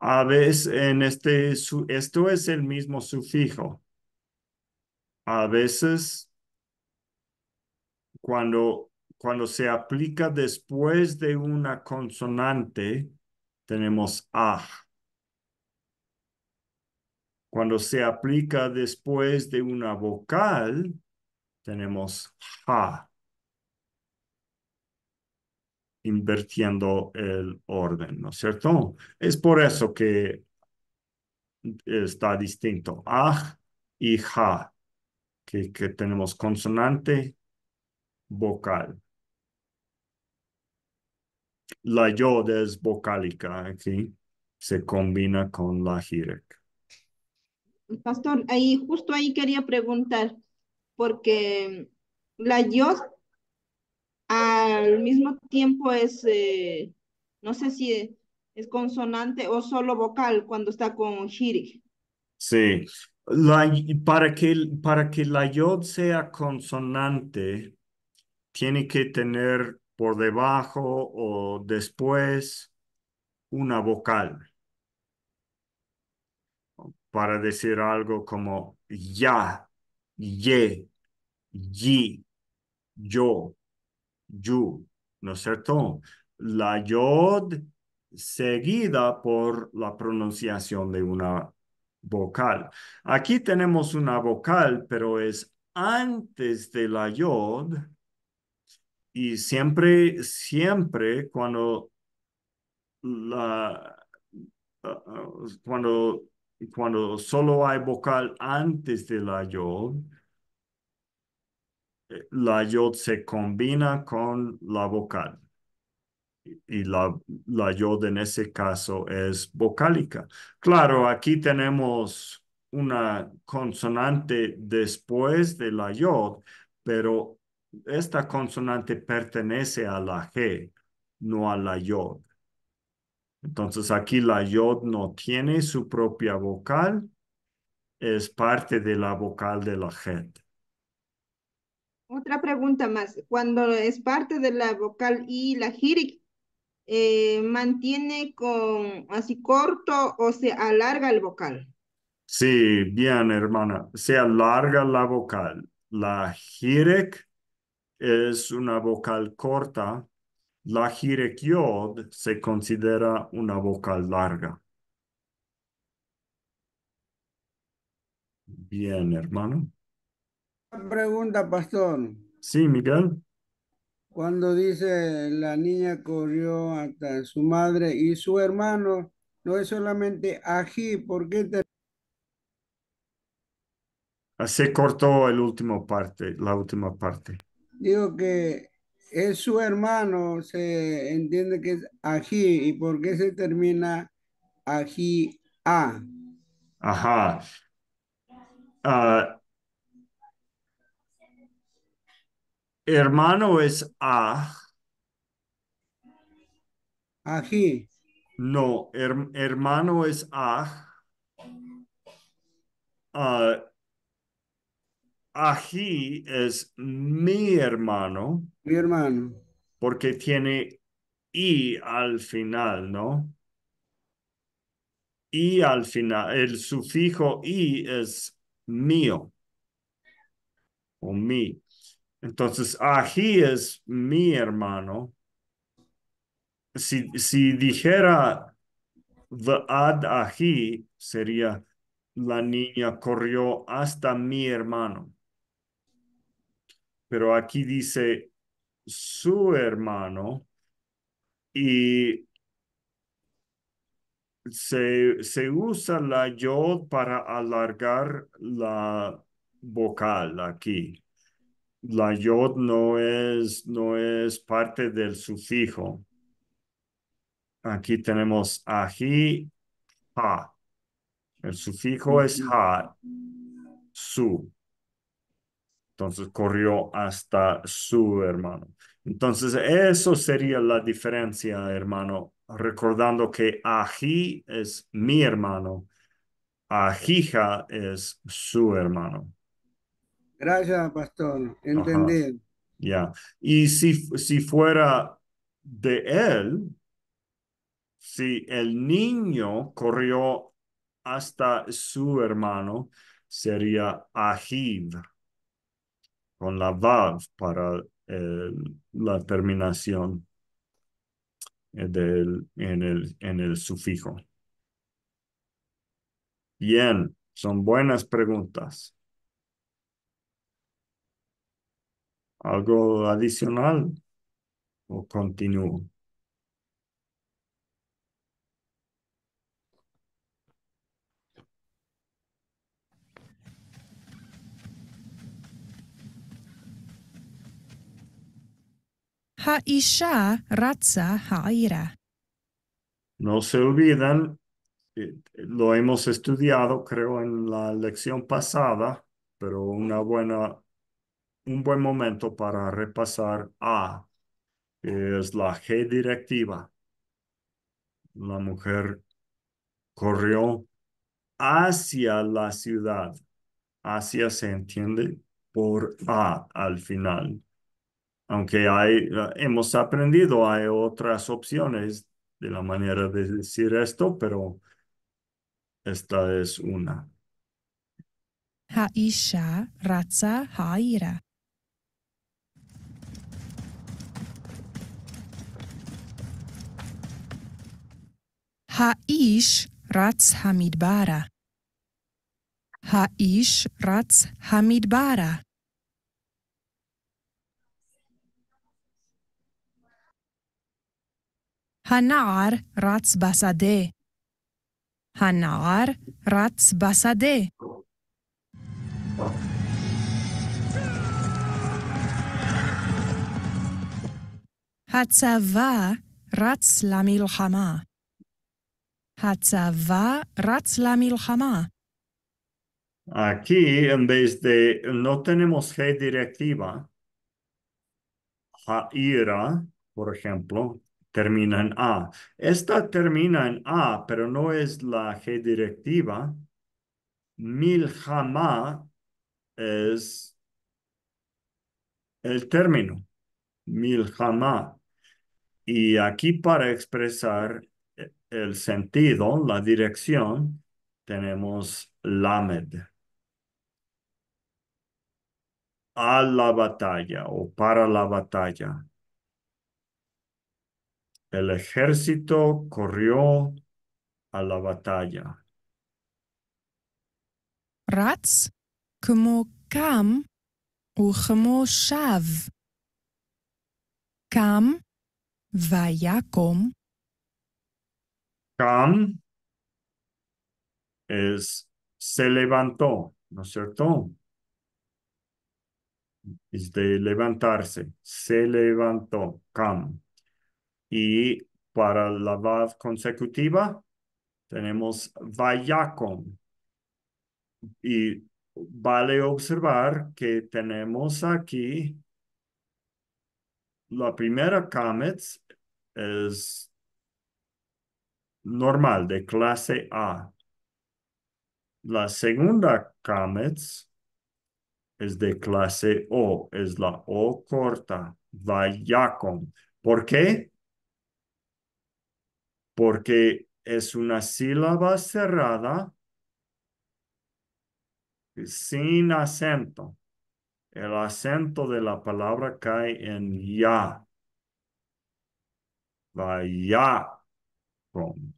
A veces en este, esto es el mismo sufijo. A veces cuando, cuando se aplica después de una consonante, tenemos a. Cuando se aplica después de una vocal, tenemos ja invirtiendo el orden, ¿no es cierto? Es por eso que está distinto. Aj y ja, que, tenemos consonante, vocal. La yod es vocálica aquí, se combina con la jirek. Pastor, ahí justo ahí quería preguntar, porque la yod al mismo tiempo es, eh, no sé si es consonante o solo vocal cuando está con jiri. Sí, para, que, para que la yod sea consonante, tiene que tener por debajo o después una vocal. Para decir algo como ya, ye, yi, yo, ¿no es cierto? La yod seguida por la pronunciación de una vocal. Aquí tenemos una vocal, pero es antes de la yod. Y siempre, siempre cuando la uh, uh, cuando cuando solo hay vocal antes de la yod, la yod se combina con la vocal y la, yod en ese caso es vocálica. Claro, aquí tenemos una consonante después de la yod, pero esta consonante pertenece a la G, no a la yod. Entonces aquí la yod no tiene su propia vocal, es parte de la vocal de la G. Otra pregunta más. Cuando es parte de la vocal y la jirik, eh, ¿mantiene con así corto o se alarga el vocal? Sí, bien, hermana. Se alarga la vocal. La jirek es una vocal corta. La yod se considera una vocal larga. Bien, hermano pregunta, pastor. Sí, Miguel. Cuando dice la niña corrió hasta su madre y su hermano, no es solamente ají, ¿por qué Se cortó el último parte, la última parte. Digo que es su hermano, se entiende que es ají, ¿y por qué se termina ají a? Ajá. Ah... Hermano es a. Ají. No, hermano es a. Ah, ají es mi hermano. Mi hermano. Porque tiene i al final, ¿no? Y al final, el sufijo i es mío o mi. Entonces, aquí es mi hermano. Si, si dijera the ad ají, sería la niña corrió hasta mi hermano. Pero aquí dice su hermano y se, se usa la yod para alargar la vocal aquí la yod no es, no es parte del sufijo. Aquí tenemos ají, ha. El sufijo es ha, su. Entonces corrió hasta su hermano. Entonces eso sería la diferencia, hermano. Recordando que ají es mi hermano, ajija es su hermano. Gracias, pastor. entendí Ya. Y si, si fuera de él, si el niño corrió hasta su hermano, sería Ahid con la Vav para la terminación del, en, el, en el sufijo. Bien, son buenas preguntas. ¿Algo adicional o continuo? Haisha Ratza No se olvidan, lo hemos estudiado creo en la lección pasada, pero una buena un buen momento para repasar A, es la G directiva. La mujer corrió hacia la ciudad. Hacia se entiende por A al final. Aunque hay, hemos aprendido, hay otras opciones de la manera de decir esto, pero esta es una. Haisha Haira. האיש רץ המדברה. האיש רץ המדברה. הנער רץ בשדה. הנער רץ בשדה. הצבא רץ למלחמה. Hatzavá ratz Aquí, en vez de no tenemos G directiva, Ga-ira, por ejemplo, termina en A. Esta termina en A, pero no es la G directiva. Milhama es el término. Milhama. Y aquí para expresar el sentido, la dirección, tenemos Lamed. A la batalla o para la batalla. El ejército corrió a la batalla. Rats, como Cam o como Shav. Cam, Vayakom. Cam es se levantó, ¿no es cierto? Es de levantarse, se levantó, cam. Y para la voz consecutiva tenemos vayacom. Y vale observar que tenemos aquí la primera CAMETS es normal de clase A. La segunda Comets es de clase O, es la O corta, con. ¿Por qué? Porque es una sílaba cerrada sin acento. El acento de la palabra cae en ya. Vaya. con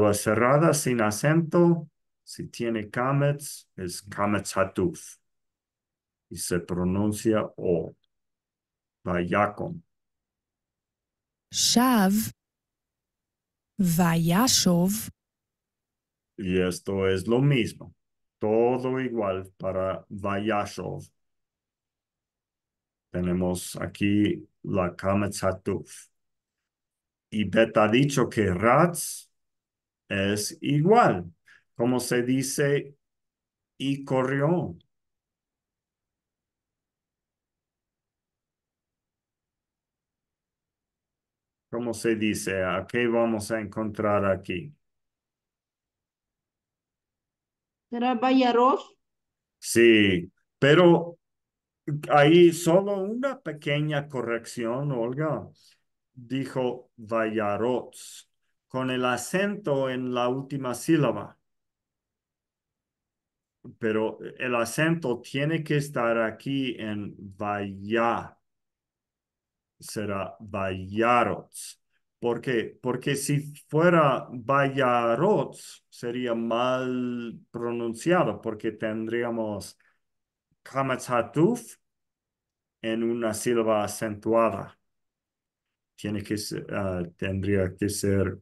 va cerrada, sin acento, si tiene kamets, es kamets hatuf. Y se pronuncia o. Vayakom. Shav. Vayashov. Y esto es lo mismo. Todo igual para Vayashov. Tenemos aquí la kamets hatuf y Beth ha dicho que RATS es igual, como se dice, y corrió. ¿Cómo se dice? ¿A qué vamos a encontrar aquí? ¿Será Vallaros? Sí, pero hay solo una pequeña corrección, Olga dijo Vallarots, con el acento en la última sílaba. Pero el acento tiene que estar aquí en Vaya. Será Vallarots. ¿Por qué? Porque si fuera Vallarots, sería mal pronunciado porque tendríamos kamatzatuf en una sílaba acentuada tiene que ser, ah, tendría que ser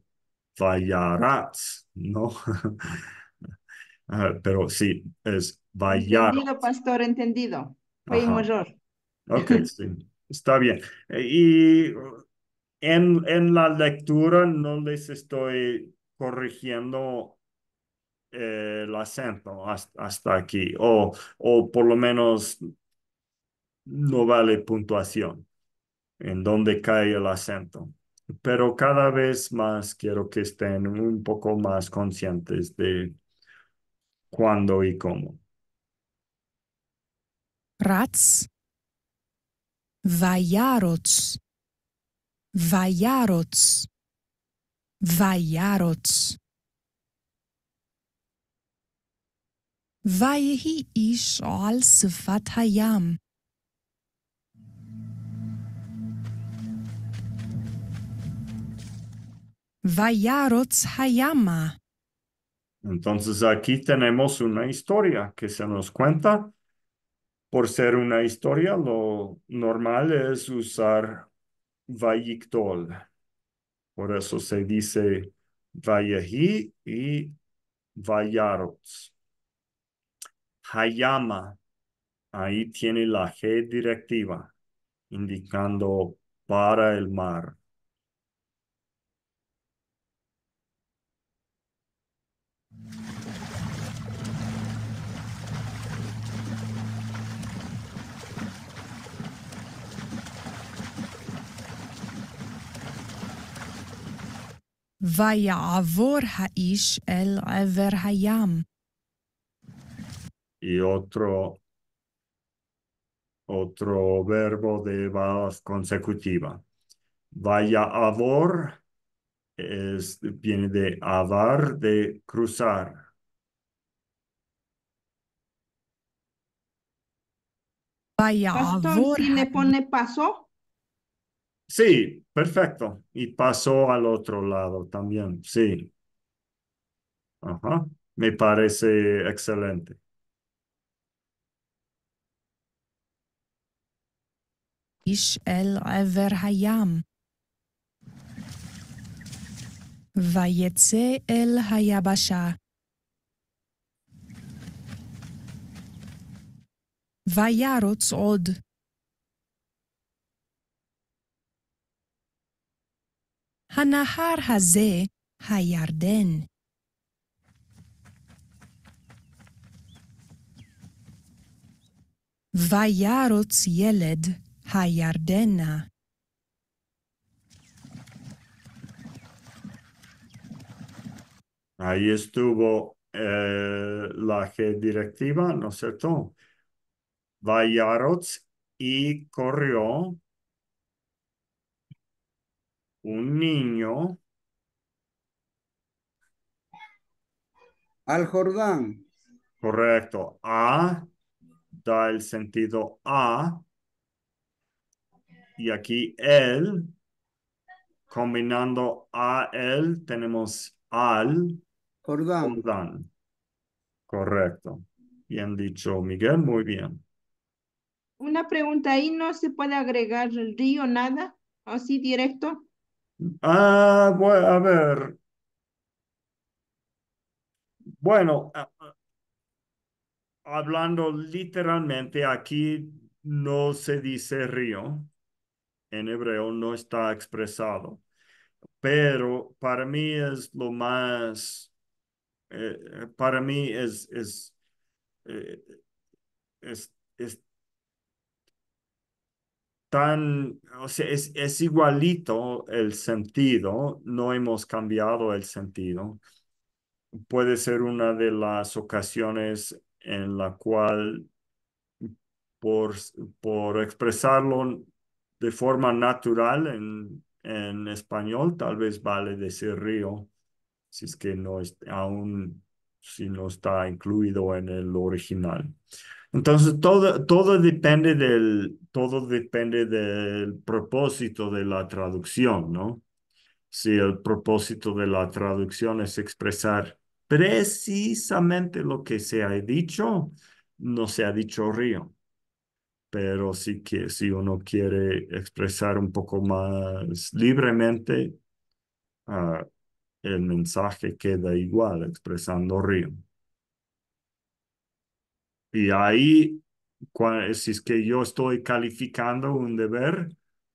vallarats, ¿no? Ah, pero sí, es vallarats. Entendido, pastor, entendido. Fue un error. Ok, sí. Está bien. Y en, la lectura no les estoy corrigiendo eh, el acento hasta, aquí, o, o por lo menos no vale puntuación en dónde cae el acento. Pero cada vez más quiero que estén un poco más conscientes de cuándo y cómo. Rats. Vayarots. Vayarots. Vayarots. Vayhi ish al Vayarots Hayama. Entonces aquí tenemos una historia que se nos cuenta. Por ser una historia, lo normal es usar Vayiktol. Por eso se dice Vayahi y Vayarots. Hayama. Ahí tiene la G directiva, indicando para el mar. Vayavor Haish el aver Hayam. Y otro, otro verbo de voz consecutiva. Vayavor es, viene de avar, de cruzar. Vaya, le pone paso? Sí, perfecto. Y pasó al otro lado también, sí. Ajá, me parece excelente. Ish, Ever Hayam. Vayetze El Hayabasha. Vayarots Od. Hanahar Haze Hayarden. Vayarutz Yeled Hayardena. Ahí estuvo eh, la G directiva, ¿no es cierto? Vayarots y corrió un niño al Jordán. Correcto. A da el sentido a. Y aquí el, combinando a el, tenemos al Jordán. Jordán. Correcto. Bien dicho, Miguel, muy bien. Una pregunta ahí, ¿no se puede agregar el río, nada? ¿Así directo? Ah, bueno, a ver. Bueno, hablando literalmente, aquí no se dice río. En hebreo no está expresado. Pero para mí es lo más, eh, eh, para mí es, es, eh, es, es tan, o sea, es, es igualito el sentido, no hemos cambiado el sentido. Puede ser una de las ocasiones en la cual por, por expresarlo de forma natural en, en español, tal vez vale decir río, si es que no aún, si no está incluido en el original. Entonces, todo, todo, depende del, todo depende del propósito de la traducción, ¿no? Si el propósito de la traducción es expresar precisamente lo que se ha dicho, no se ha dicho río. Pero sí que si uno quiere expresar un poco más libremente, ah, el mensaje queda igual expresando río. Y ahí, si es que yo estoy calificando un deber,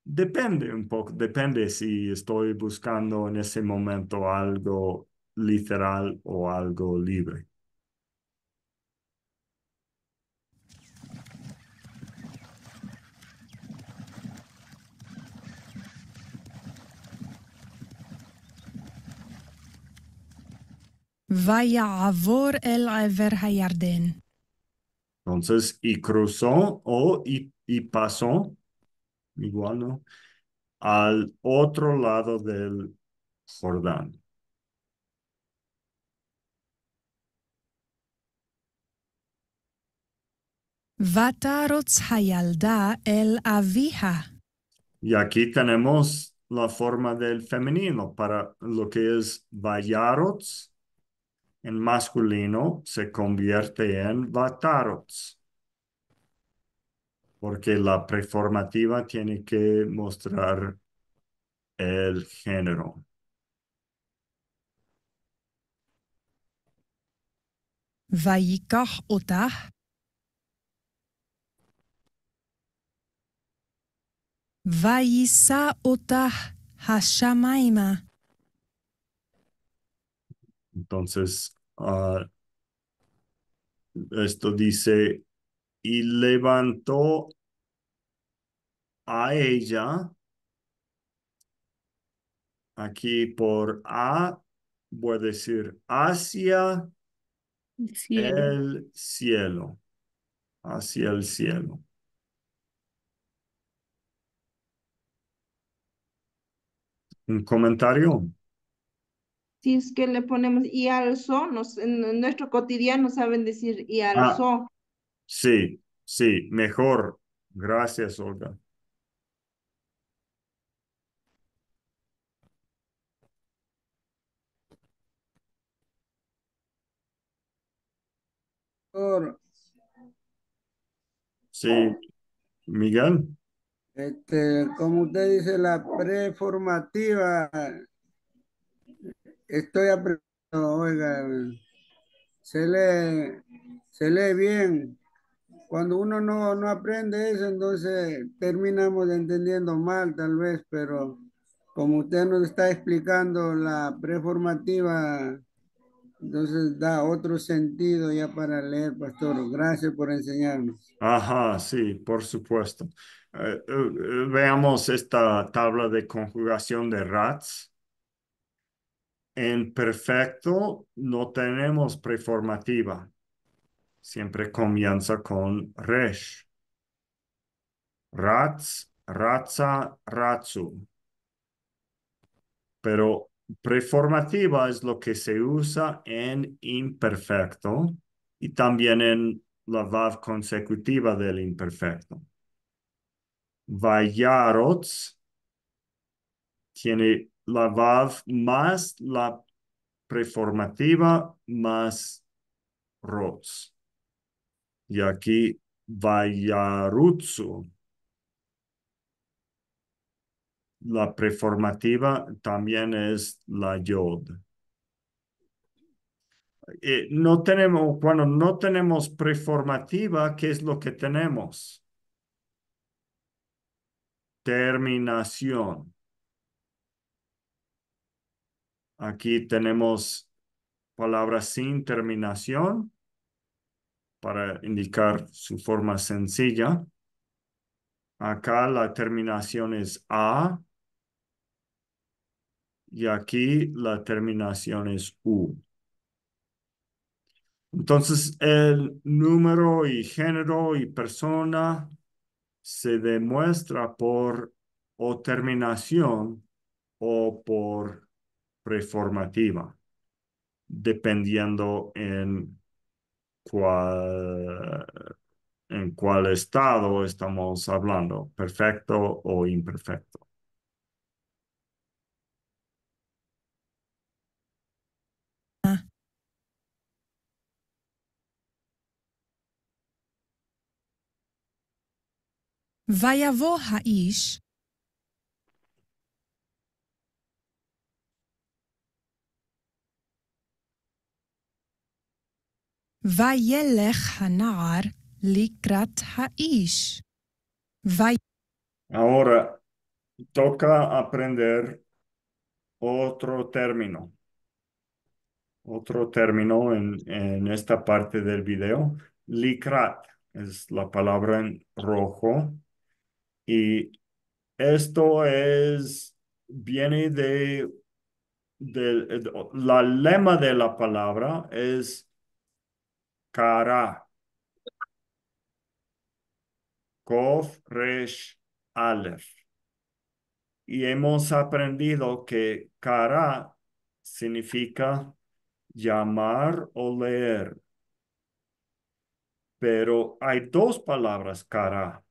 depende un poco, depende si estoy buscando en ese momento algo literal o algo libre. avor el hayarden. Entonces, y cruzó o oh, y, y pasó, igual, ¿no? Al otro lado del Jordán. Vatarots Hayalda el Avija. Y aquí tenemos la forma del femenino para lo que es Vayarots en masculino se convierte en vatarots, porque la preformativa tiene que mostrar el género. Vaikach otah. Vaisa otah hashamaima. Entonces, Ah, esto dice, y levantó a ella, aquí por a, voy a decir, hacia cielo, el cielo hacia el cielo. ¿Un comentario? si es que le ponemos y al nos, en nuestro cotidiano saben decir y al ah. son. sí, sí, mejor. Gracias, Olga. Sí, Miguel. Este, como usted dice, la preformativa estoy aprendiendo, oiga, se lee, se lee bien. Cuando uno no, no aprende eso, entonces terminamos entendiendo mal tal vez, pero como usted nos está explicando la preformativa, entonces da otro sentido ya para leer, pastor. Gracias por enseñarnos. Ajá, sí, por supuesto. Eh, eh, veamos esta tabla de conjugación de RATS. En perfecto no tenemos preformativa. Siempre comienza con resh. Rats, razza, ratsu. Pero preformativa es lo que se usa en imperfecto y también en la vav consecutiva del imperfecto. Vayarots tiene la VAV más la preformativa más ROTS. Y aquí Vayarutsu. La preformativa también es la yod. Eh, no tenemos, cuando no tenemos preformativa, ¿qué es lo que tenemos? Terminación. Aquí tenemos palabras sin terminación para indicar su forma sencilla. Acá la terminación es A y aquí la terminación es U. Entonces el número y género y persona se demuestra por o terminación o por preformativa, dependiendo en cuál, en cuál estado estamos hablando, perfecto o imperfecto. Vayelech hanar likrat haish. Ahora toca aprender otro término. Otro término en, en esta parte del video. Likrat es la palabra en rojo. Y esto es, viene de, de, la lema de la palabra es Kara, Kof, Resh, Aleph. Y hemos aprendido que Kara significa llamar o leer. Pero hay dos palabras Kara.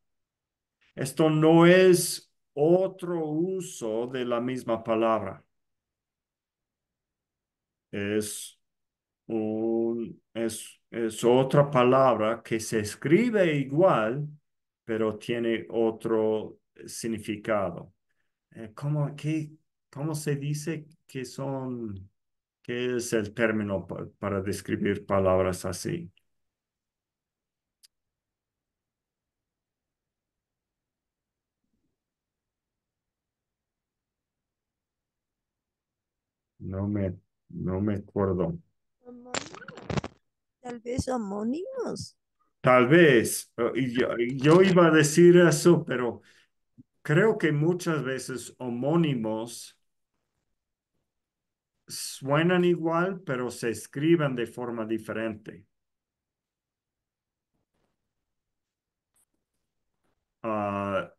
Esto no es otro uso de la misma palabra. Es un, es es otra palabra que se escribe igual, pero tiene otro significado. Eh, ¿Cómo, cómo se dice que son, qué es el término para describir palabras así? No me, no me acuerdo tal vez homónimos. Tal vez. Yo, iba a decir eso, pero creo que muchas veces homónimos suenan igual, pero se escriben de forma diferente. Ah,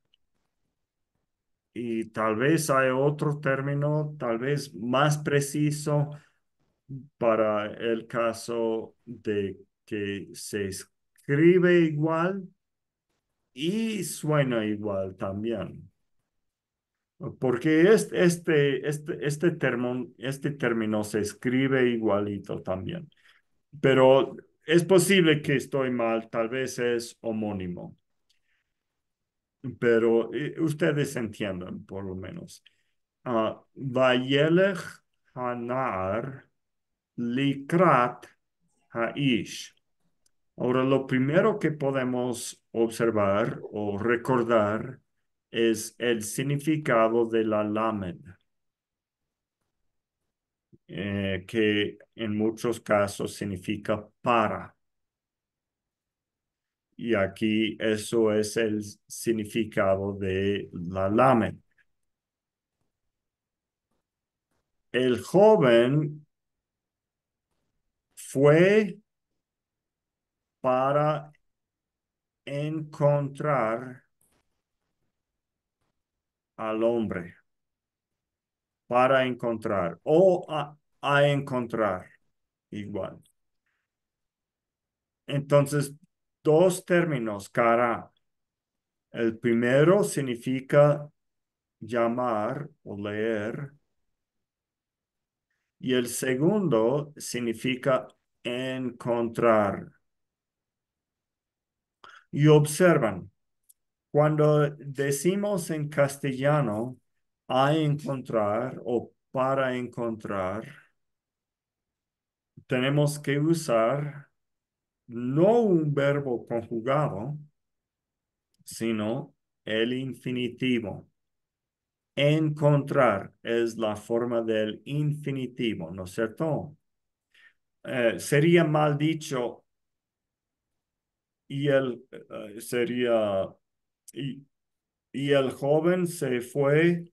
y tal vez hay otro término, tal vez más preciso, para el caso de que se escribe igual y suena igual también. Porque este, este, este, este término se escribe igualito también. Pero es posible que estoy mal, tal vez es homónimo. Pero eh, ustedes entiendan, por lo menos. Uh, Hanar Likrat Haish. Ahora, lo primero que podemos observar o recordar es el significado de la lamed, eh, que en muchos casos significa para. Y aquí eso es el significado de la lamed. El joven fue para encontrar al hombre, para encontrar o a, encontrar igual. Entonces, dos términos, cara. El primero significa llamar o leer. Y el segundo significa encontrar. Y observan, cuando decimos en castellano a encontrar o para encontrar, tenemos que usar no un verbo conjugado, sino el infinitivo. Encontrar es la forma del infinitivo, ¿no es cierto? Eh, sería mal dicho y el, eh, sería, y, y el joven se fue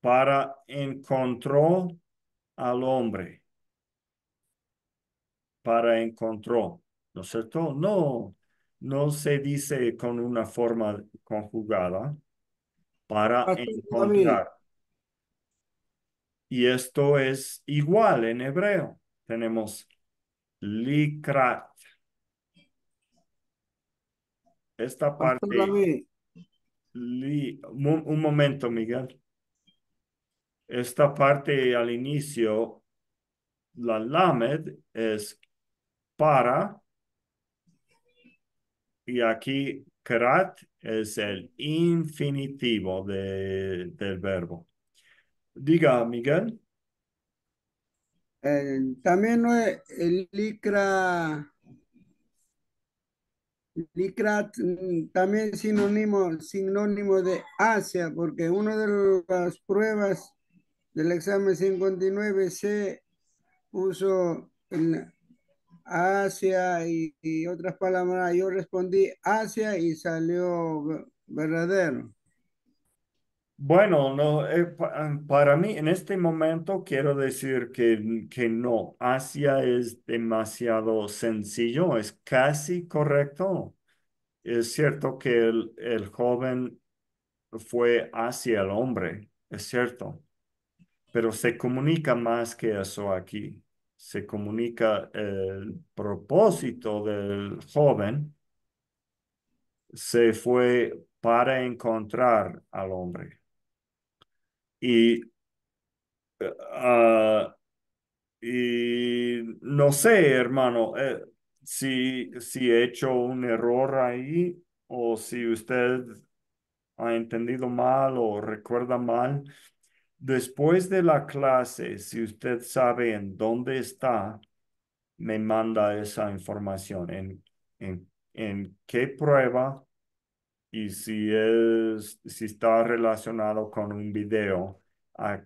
para encontró al hombre. Para encontró, ¿no es cierto? No, no se dice con una forma conjugada. Para encontrar. Y esto es igual en hebreo. Tenemos li-krat. Esta ah, pues, parte... un, momento, Miguel. Esta parte al inicio, la lamed es para. Y aquí krat es el infinitivo del verbo. Diga, Miguel. Eh, también eh, el licra, licra mm, también sinónimo, sinónimo de Asia, porque una de las pruebas del examen 59 se puso en Asia y otras palabras. Yo respondí Asia y salió verdadero. Bueno, no, eh, para mí en este momento quiero decir que, que no, Asia es demasiado sencillo, es casi correcto. Es cierto que el, el joven fue hacia el hombre, es cierto, pero se comunica más que eso aquí. Se comunica el propósito del joven, se fue para encontrar al hombre. Y, ah, y no sé, hermano, eh, si, si he hecho un error ahí o si usted ha entendido mal o recuerda mal. Después de la clase, si usted sabe en dónde está, me manda esa información, en, en qué prueba y si, es, si está relacionado con un video, a,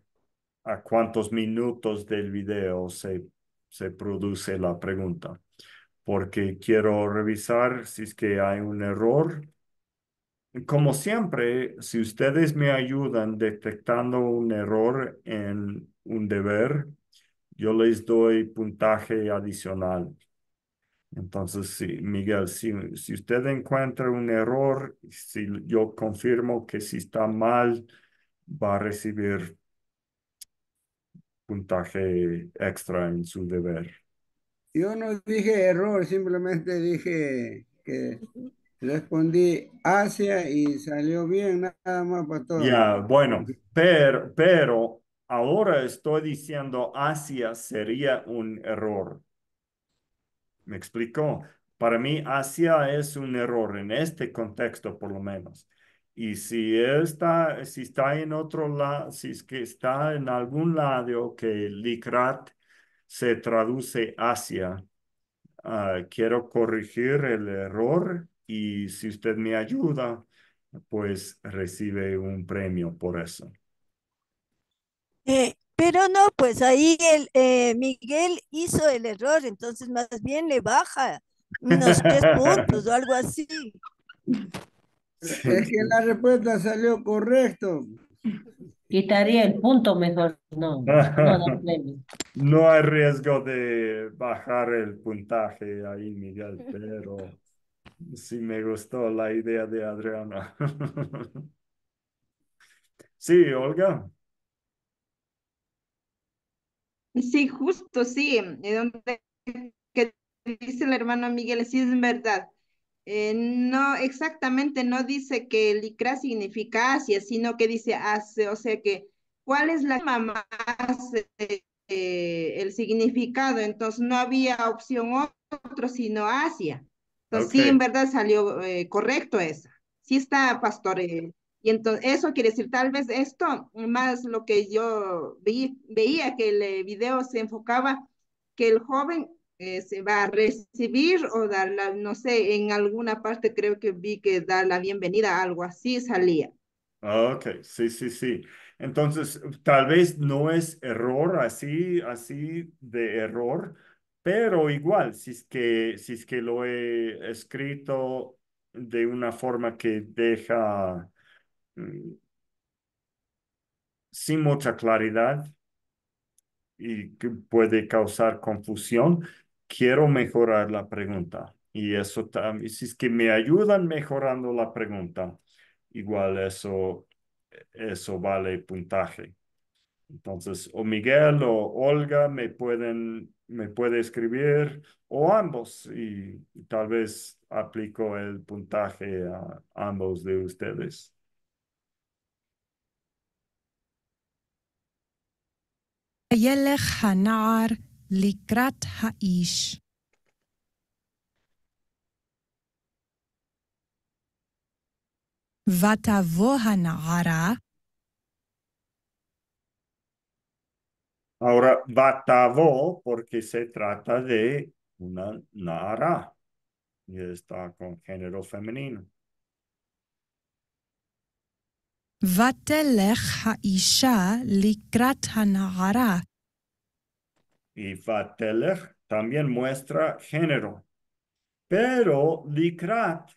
cuántos minutos del video se, se produce la pregunta. Porque quiero revisar si es que hay un error. Como siempre, si ustedes me ayudan detectando un error en un deber, yo les doy puntaje adicional. Entonces, sí, Miguel, si, usted encuentra un error, si yo confirmo que si está mal, va a recibir puntaje extra en su deber. Yo no dije error, simplemente dije que respondí Asia y salió bien, nada más para todo. Ya, bueno, pero, pero ahora estoy diciendo Asia sería un error. ¿Me explico? Para mí, Asia es un error en este contexto, por lo menos. Y si está, si está en otro lado, si es que está en algún lado que Likrat se traduce Asia, ah, quiero corregir el error y si usted me ayuda, pues recibe un premio por eso. Eh, pero no, pues ahí eh, Miguel hizo el error, entonces más bien le baja unos tres puntos o algo así. Es que la respuesta salió correcto. Quitaría el punto mejor, no. No, no hay riesgo de bajar el puntaje ahí, Miguel, pero sí me gustó la idea de Adriana. sí, Olga. Sí, justo, sí, donde dice el hermano Miguel, sí es verdad. Eh, no, exactamente, no dice que el ICRA significa Asia, sino que dice hace, o sea que, ¿cuál es la más eh, el significado? Entonces no había opción otro, sino Asia. Entonces sí, en verdad salió eh, correcto esa. Sí está, pastor. Y entonces, eso quiere decir, tal vez esto, más lo que yo vi, veía que el eh, video se enfocaba que el joven eh, se va a recibir o dar la, no sé, en alguna parte creo que vi que dar la bienvenida, algo así salía. Ok, sí, sí, sí. Entonces, tal vez no es error así, así de error, pero igual, si es que, si es que lo he escrito de una forma que deja Mm, sin mucha claridad y que puede causar confusión, quiero mejorar la pregunta. Y eso si es que me ayudan mejorando la pregunta, igual eso, eso vale puntaje. Entonces, o Miguel o Olga me pueden, me puede escribir, o ambos, y tal vez aplico el puntaje a ambos de ustedes. ילך hanar likrat ha'ish. Vatavo Ahora, vatavo, porque se trata de una nara. Y está con género femenino. Isha Y vatelech también muestra género. Pero likrat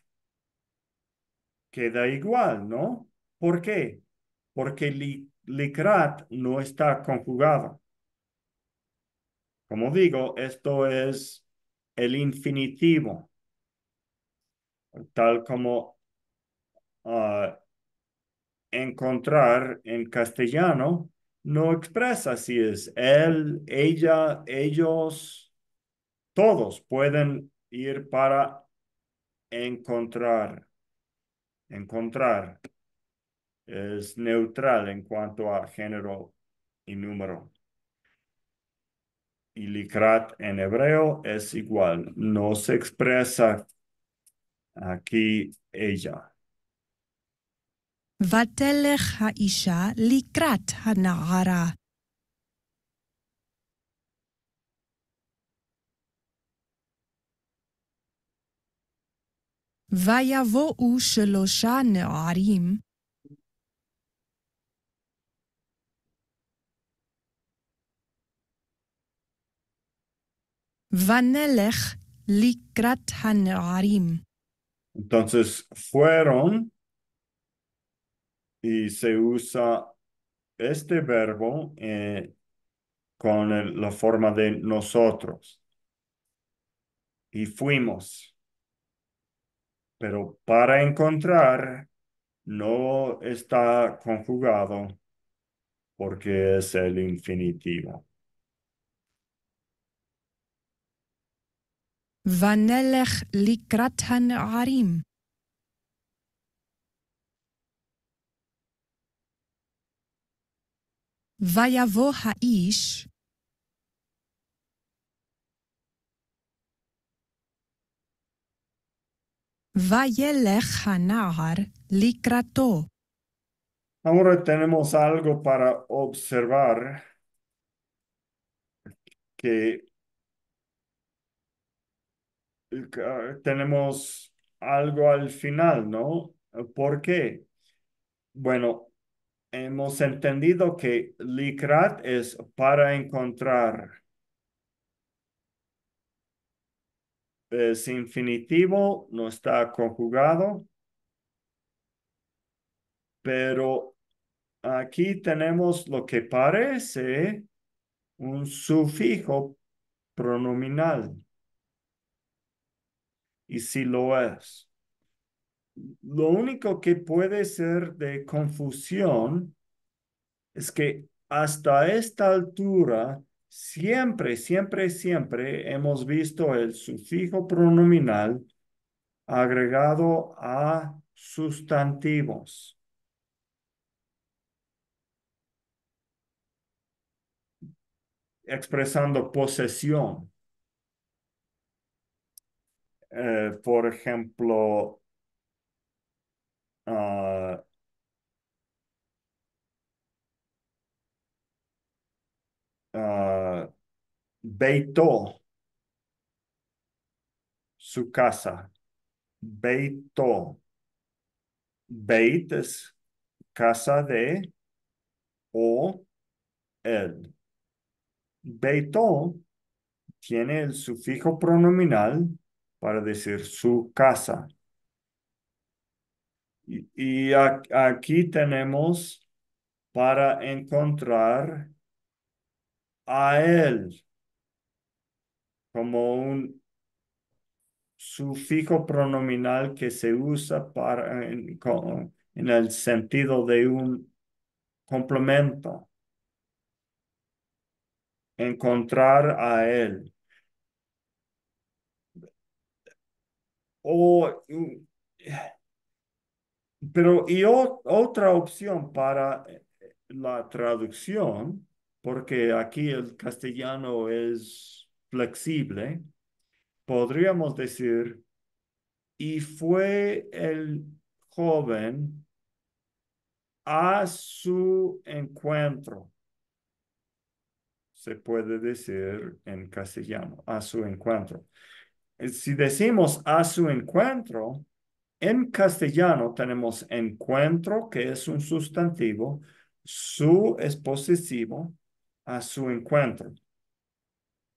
queda igual, ¿no? ¿Por qué? Porque likrat no está conjugado. Como digo, esto es el infinitivo, tal como ah, encontrar en castellano no expresa si es él, ella, ellos, todos pueden ir para encontrar. Encontrar es neutral en cuanto a género y número. Y likrat en hebreo es igual, no se expresa aquí ella. ותלך האישה לקראת הנערה. ויבואו שלושה נערים ונלך לקראת הנערים. Entonces fueron y se usa este verbo eh, con la forma de nosotros. Y fuimos. Pero para encontrar no está conjugado porque es el infinitivo. Vanelech likratan arim. Vayavo Haish Vayelech hanahar Likrato. Ahora tenemos algo para observar que tenemos algo al final, ¿no? ¿Por qué? Bueno, hemos entendido que Likrat es para encontrar. Es infinitivo, no está conjugado. Pero aquí tenemos lo que parece un sufijo pronominal. Y si lo es lo único que puede ser de confusión es que hasta esta altura siempre, siempre, siempre hemos visto el sufijo pronominal agregado a sustantivos. expresando posesión. Eh, por ejemplo, Ah, ah, Beitó su casa. Beitó, Beit es casa de o el. Beito tiene el sufijo pronominal para decir su casa. Y, aquí tenemos para encontrar a él como un sufijo pronominal que se usa para, en, el sentido de un complemento. Encontrar a él. O pero y otra opción para eh, la traducción, porque aquí el castellano es flexible, podríamos decir, y fue el joven a su encuentro. Se puede decir en castellano, a su encuentro. Eh, si decimos a su encuentro, en castellano tenemos encuentro, que es un sustantivo, su es posesivo a su encuentro.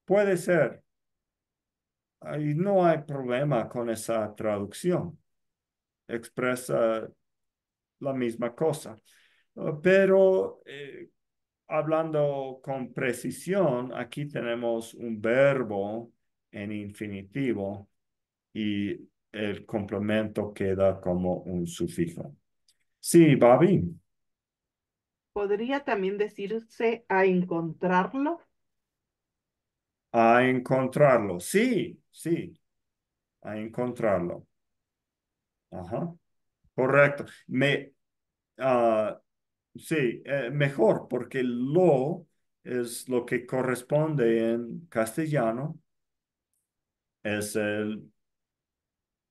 Puede ser. no hay problema con esa traducción. Expresa la misma cosa. Pero eh, hablando con precisión, aquí tenemos un verbo en infinitivo y el complemento queda como un sufijo. Sí, Bobby. ¿Podría también decirse a encontrarlo? A encontrarlo, sí, sí, a encontrarlo. Ajá, correcto. Me, ah, sí, eh, mejor porque lo es lo que corresponde en castellano, es el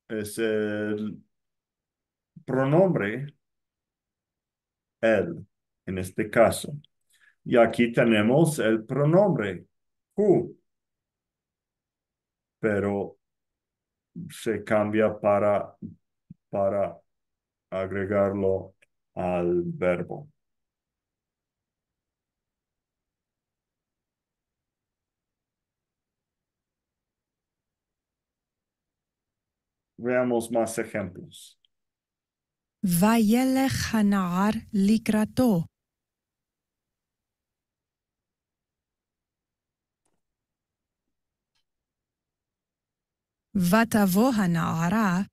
es el pronombre él, en este caso. Y aquí tenemos el pronombre who, pero se cambia para, para agregarlo al verbo. Veamos más ejemplos. Vayelechanar likrato. Vatavohanara.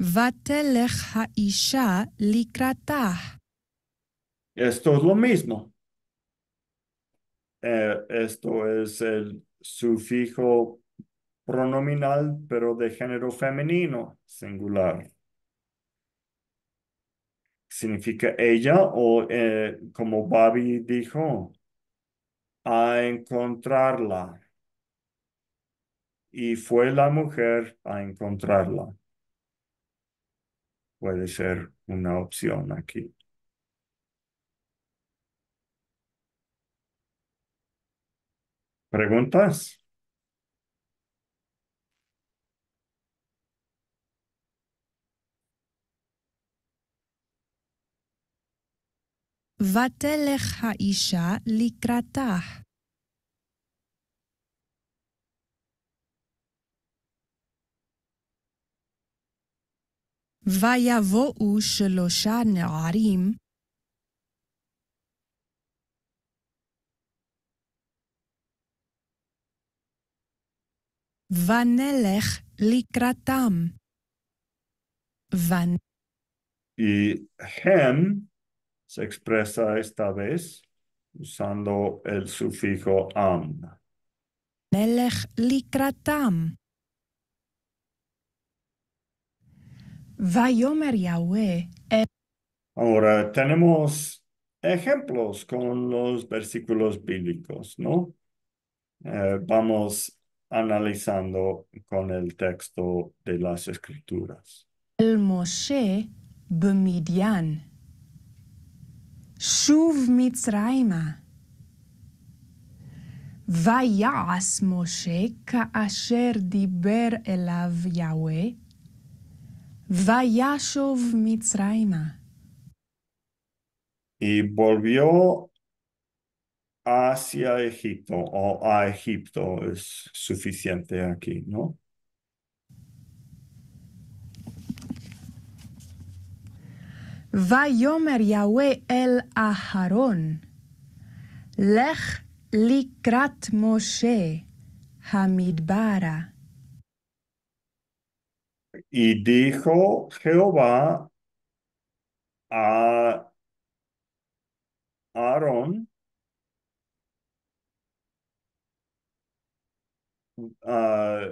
Vatelech Haisha likrata. Esto es lo mismo, eh, esto es el sufijo pronominal, pero de género femenino, singular. Significa ella o, eh, como Bobby dijo, a encontrarla. Y fue la mujer a encontrarla. Puede ser una opción aquí. ¿Preguntas? ותלך האישה לקראתה. ויבואו שלושה נערים Vanelech likratam. Van. Y hem se expresa esta vez usando el sufijo am. Vanelech likratam. Vayomer Yahweh. Eh. Ahora tenemos ejemplos con los versículos bíblicos, ¿no? Eh, vamos analizando con el texto de las escrituras. El Moshe midian, Shuv Mitzrayma. Vayas Moshe ka'asher diber elav Yahweh. Vayashov Mitzrayma. Y volvió hacia Egipto o a Egipto es suficiente aquí, ¿no? Vayomer Yahweh el Aharón, Lech likrat Moshe Hamidbara. Y dijo Jehová a Aarón, Ah,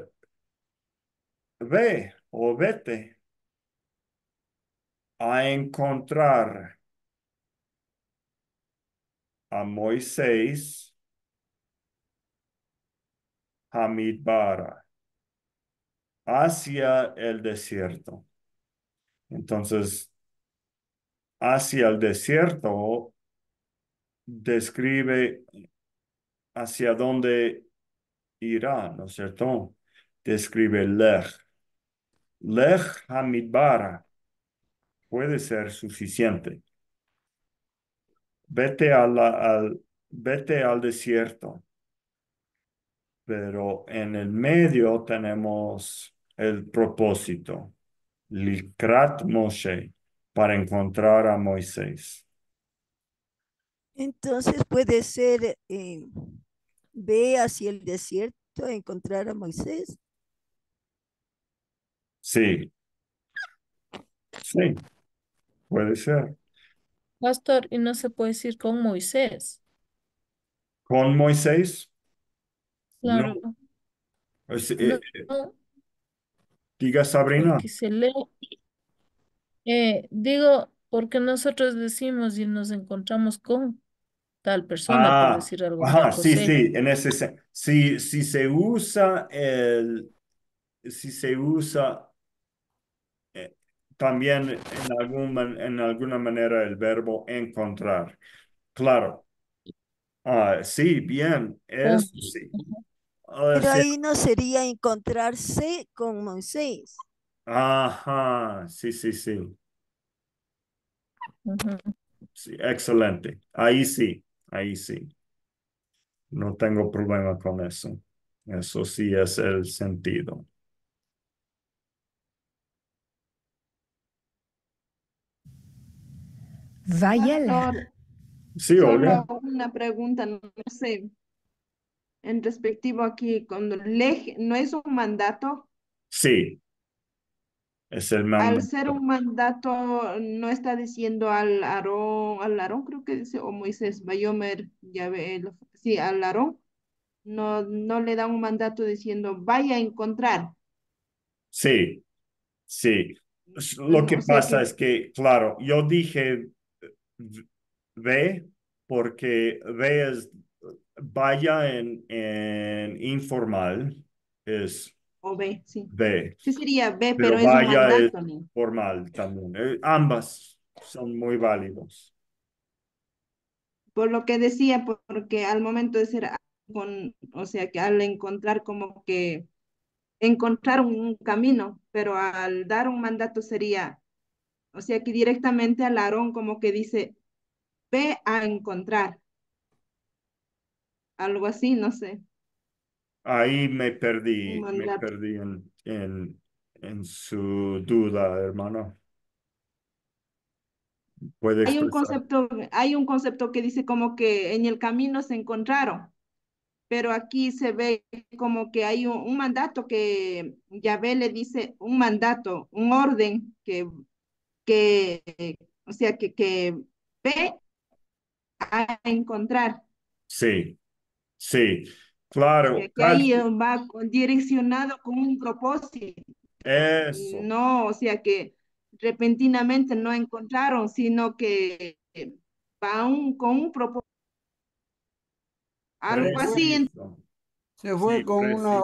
ve o vete a encontrar a Moisés Hamidbara hacia el desierto. Entonces, hacia el desierto describe hacia dónde Irá, ¿no es cierto? Describe Lech. Lech Hamidbara puede ser suficiente. Vete, a al, vete al desierto. Pero en el medio tenemos el propósito. Likrat Moshe, para encontrar a Moisés. Entonces puede ser eh, ve hacia el desierto a encontrar a Moisés. Sí. Sí. Puede ser. Pastor, y no se puede decir con Moisés. ¿Con Moisés? Claro. No. Eh, eh, diga Sabrina. Eh, digo, porque nosotros decimos y nos encontramos con tal persona, ah, decir algo. Ajá, sí, sí, en ese si, si se usa el, si se usa eh, también en, algún, en alguna manera el verbo encontrar. Claro. Ah, sí, bien, ah, Pero ahí no sería encontrarse con Moisés. Ajá, sí, sí, sí. Sí, excelente. Ahí sí ahí sí. No tengo problema con eso. Eso sí es el sentido. Vaya. Sí, una pregunta, no sé. En respectivo aquí, cuando no es un mandato. Sí, al ser un mandato, no está diciendo al Aarón, al Aarón creo que dice, o Moisés, Bayomer, ya ve, sí, al Aarón, no, no le da un mandato diciendo, vaya a encontrar. Sí, sí. Mm, lo que pasa es que, claro, yo dije, eh, ve, porque ve es, vaya en, en informal, es o B, sí. B. Sí sería B, pero, es vaya formal también. ¿eh? ambas son muy válidos. Por lo que decía, porque al momento de ser con, o sea, que al encontrar como que encontrar un camino, pero al dar un mandato sería, o sea, que directamente al Aarón como que dice, ve a encontrar. Algo así, no sé ahí me perdí, me perdí en, en, su duda, hermano. hay un concepto, hay un concepto que dice como que en el camino se encontraron, pero aquí se ve como que hay un, mandato que Yahvé le dice un mandato, un orden que, que o sea, que, que ve a encontrar. Sí, sí. Claro. Que ahí va direccionado con un propósito. Eso. No, o sea que repentinamente no encontraron, sino que eh, va con un propósito. Algo así. Se fue con una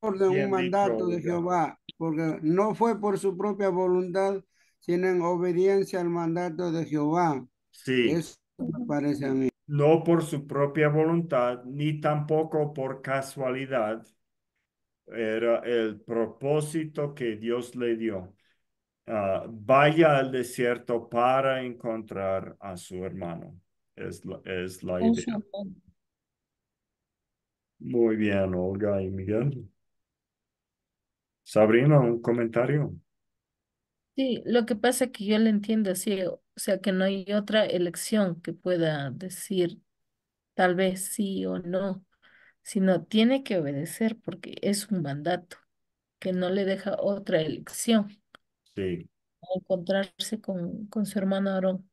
orden, un mandato de Jehová, porque no fue por su propia voluntad, sino en obediencia al mandato de Jehová. Sí. Eso me parece a mí no por su propia voluntad, ni tampoco por casualidad. Era el propósito que Dios le dio. Ah, vaya al desierto para encontrar a su hermano. Es la, es idea. Muy bien, Olga y Miguel. Sabrina, un comentario. Sí, lo que pasa es que yo le entiendo así, o sea, que no hay otra elección que pueda decir tal vez sí o no, sino tiene que obedecer porque es un mandato que no le deja otra elección. Sí. encontrarse con, su hermano Aarón.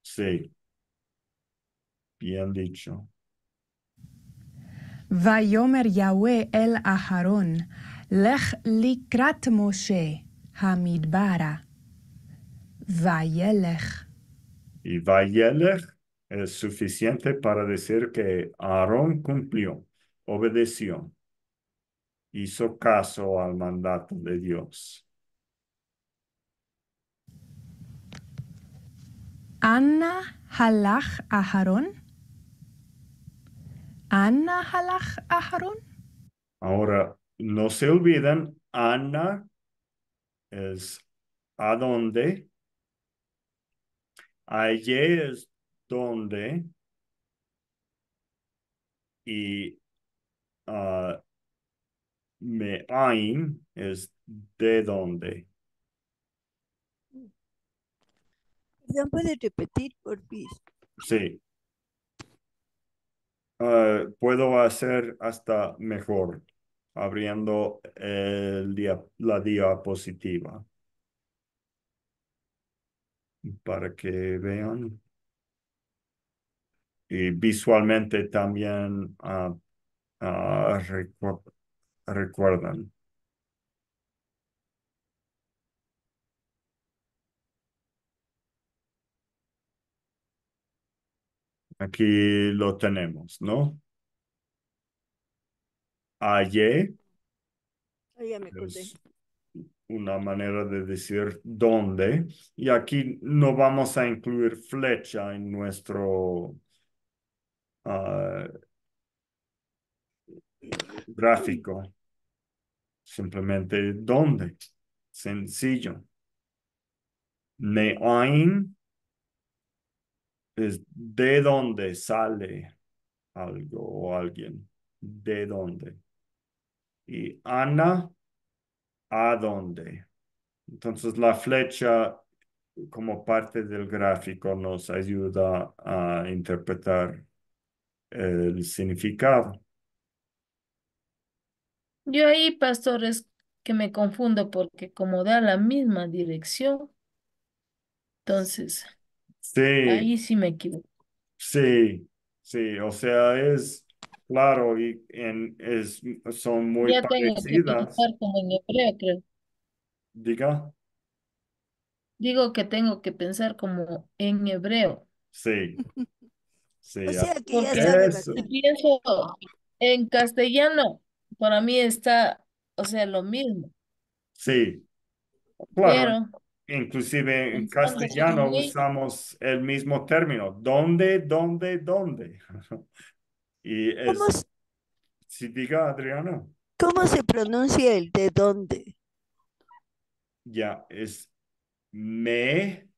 Sí. Bien dicho. Vayomer Yahweh el Aharon, Lech likrat Moshe, Hamidbara. Vayelech. Y Vayelech es suficiente para decir que Aarón cumplió, obedeció, hizo caso al mandato de Dios. Anna halach Aharón. Anna halach Aharón. Ahora, no se olviden, Anna es a dónde Allí es donde y ah, me ain es de donde. puede repetir, por pie. Sí. Ah, puedo hacer hasta mejor abriendo el la diapositiva para que vean. Y visualmente también ah, ah, recuerdan. Aquí lo tenemos, ¿no? Ayer. me una manera de decir dónde. Y aquí no vamos a incluir flecha en nuestro ah, gráfico. Simplemente dónde. Sencillo. oin. es de dónde sale algo o alguien. De dónde. Y Ana a dónde. Entonces la flecha como parte del gráfico nos ayuda a interpretar el significado. Yo ahí, pastores, que me confundo porque como da la misma dirección, entonces sí. ahí sí me equivoco. Sí, sí, o sea, es Claro, y en, es, son muy tengo que pensar en hebreo, creo. Diga, Digo que tengo que pensar como en hebreo, sí, sí, sea si pienso en castellano, para mí está, o sea, lo mismo, Sí, claro. Inclusive en castellano usamos el mismo término. ¿Dónde, dónde, dónde? Y es, ¿Cómo, si diga Adriana. ¿Cómo se pronuncia el de dónde? Ya, es me,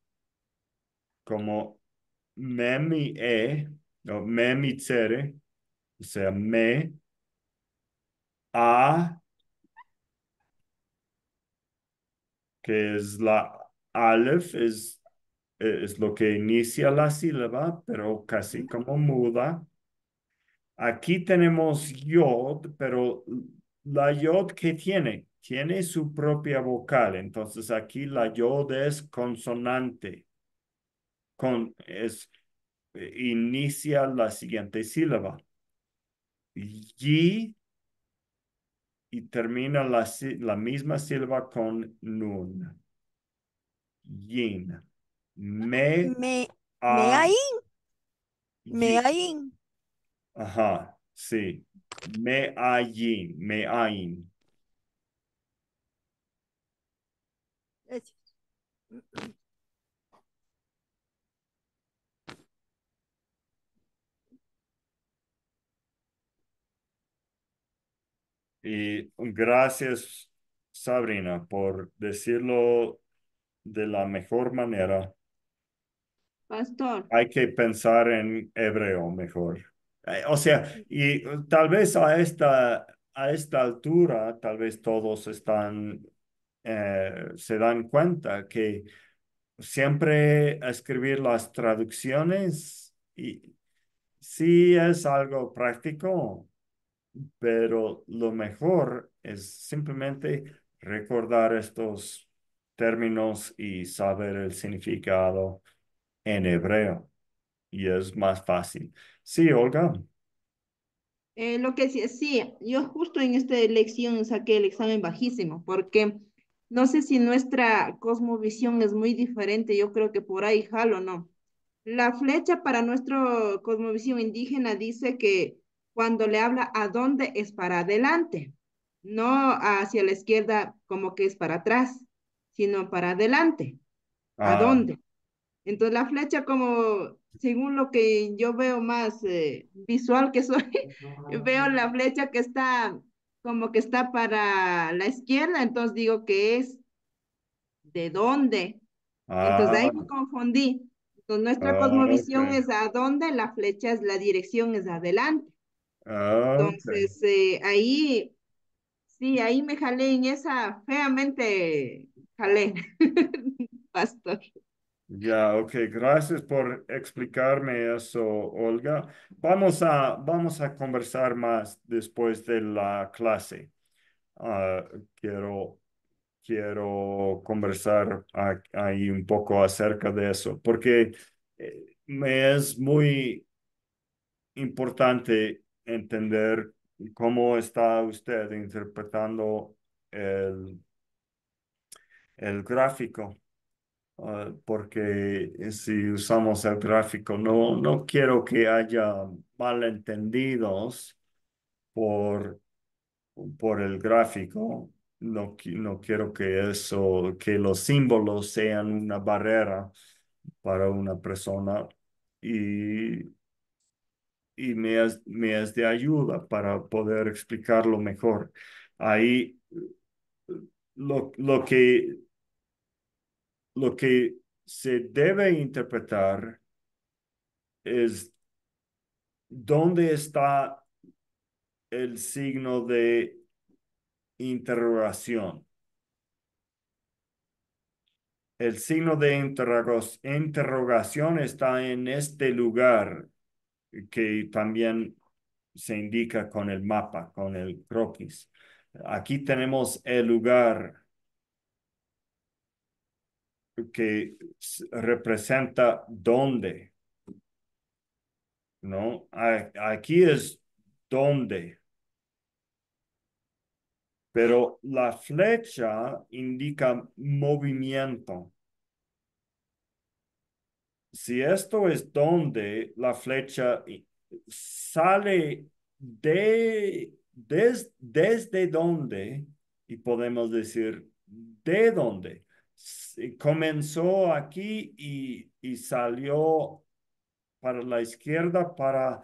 como mi e, o mi cere, o sea, me, a, que es la aleph, es, es lo que inicia la sílaba, pero casi como muda. Aquí tenemos yod, pero la yod que tiene, tiene su propia vocal. Entonces aquí la yod es consonante. Con, es, eh, inicia la siguiente sílaba. Y y termina la, la misma sílaba con nun. Yin. Me. Me. me ain. Ajá, sí. me me Me-ayin. Y gracias, Sabrina, por decirlo de la mejor manera. Pastor. Hay que pensar en hebreo mejor. Eh, o sea, y eh, tal vez a esta, a esta altura, tal vez todos están, eh, se dan cuenta que siempre escribir las traducciones y, sí es algo práctico, pero lo mejor es simplemente recordar estos términos y saber el significado en hebreo y es más fácil. Sí, Olga. Eh, lo que sí, sí, yo justo en esta elección saqué el examen bajísimo porque no sé si nuestra cosmovisión es muy diferente, yo creo que por ahí jalo, ¿no? La flecha para nuestro cosmovisión indígena dice que cuando le habla a dónde es para adelante, no hacia la izquierda como que es para atrás, sino para adelante. ¿A ah. dónde? Entonces la flecha como según lo que yo veo más eh, visual que soy, veo la flecha que está como que está para la izquierda, entonces digo que es de dónde. Entonces ahí me ah. confundí. Entonces nuestra ah, cosmovisión es a dónde, la flecha es la dirección, es adelante. Ah, entonces eh, ahí, sí, ahí me jalé en esa, feamente jalé, pastor. Ya, ok, gracias por explicarme eso, Olga. Vamos a, vamos a conversar más después de la clase. Ah, quiero, quiero conversar ahí un poco acerca de eso, porque eh, me es muy importante entender cómo está usted interpretando el, el gráfico. Ah, porque eh, si usamos el gráfico, no, no quiero que haya malentendidos por, por el gráfico. No, no quiero que eso, que los símbolos sean una barrera para una persona y, y me, es, de ayuda para poder explicarlo mejor. Ahí lo, lo que lo que se debe interpretar es dónde está el signo de interrogación. El signo de interrogación está en este lugar que también se indica con el mapa, con el croquis. Aquí tenemos el lugar que representa dónde. ¿No? Aquí es dónde. Pero la flecha indica movimiento. Si esto es donde la flecha sale de, desde dónde, y podemos decir de dónde comenzó aquí y, salió para la izquierda para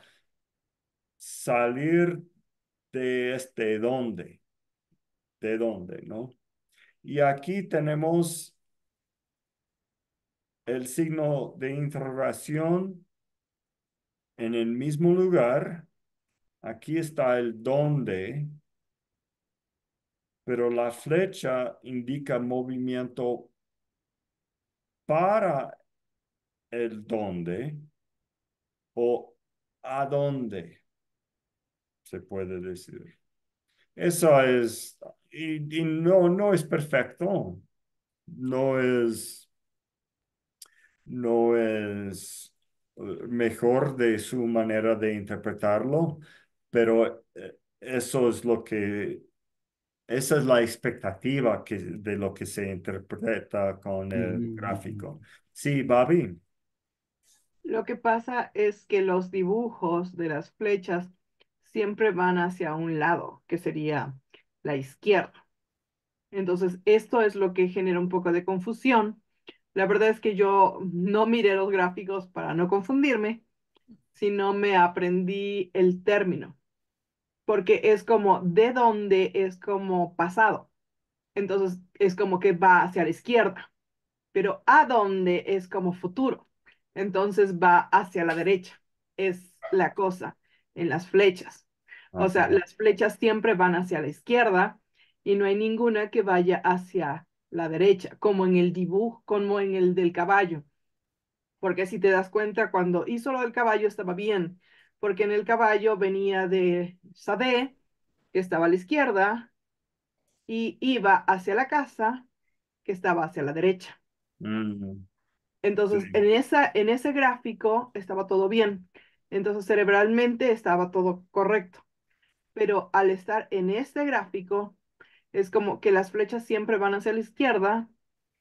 salir de este dónde, de dónde, ¿no? Y aquí tenemos el signo de interrogación en el mismo lugar. Aquí está el dónde pero la flecha indica movimiento para el dónde o a dónde se puede decir. Eso es, y, no, no es perfecto, no es, no es eh, mejor de su manera de interpretarlo, pero eh, eso es lo que esa es la expectativa que, de lo que se interpreta con el mm. gráfico. Sí, Babi. Lo que pasa es que los dibujos de las flechas siempre van hacia un lado, que sería la izquierda. Entonces, esto es lo que genera un poco de confusión. La verdad es que yo no miré los gráficos para no confundirme, sino me aprendí el término porque es como de dónde es como pasado. Entonces es como que va hacia la izquierda, pero a dónde es como futuro. Entonces va hacia la derecha. Es la cosa en las flechas. o sea, las flechas siempre van hacia la izquierda y no hay ninguna que vaya hacia la derecha, como en el dibujo, como en el del caballo. Porque si te das cuenta, cuando hizo lo del caballo estaba bien, porque en el caballo venía de Sade, que estaba a la izquierda, y iba hacia la casa, que estaba hacia la derecha. Mm. Entonces, en, esa, en ese gráfico estaba todo bien. Entonces, cerebralmente estaba todo correcto. Pero al estar en este gráfico, es como que las flechas siempre van hacia la izquierda,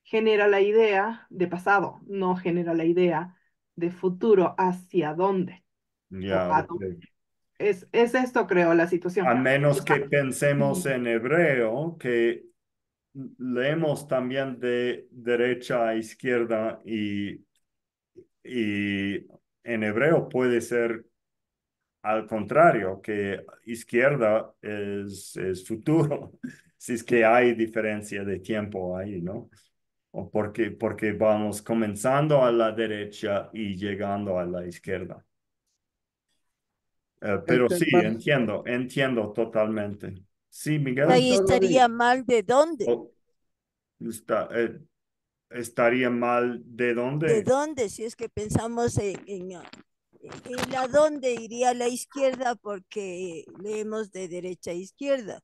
genera la idea de pasado, no genera la idea de futuro, hacia dónde es, es esto, creo, la situación. A menos que pensemos en hebreo, que leemos también de derecha a izquierda y, y en hebreo puede ser al contrario, que izquierda es, es futuro, si es que hay diferencia de tiempo ahí, ¿no? O porque, porque vamos comenzando a la derecha y llegando a la izquierda. Eh, pero sí, entiendo, entiendo totalmente. Sí, Miguel. Ahí estaría mal de dónde. Oh, está, eh, estaría mal de dónde. De dónde, si es que pensamos en, en, la dónde iría la izquierda porque leemos de derecha a izquierda,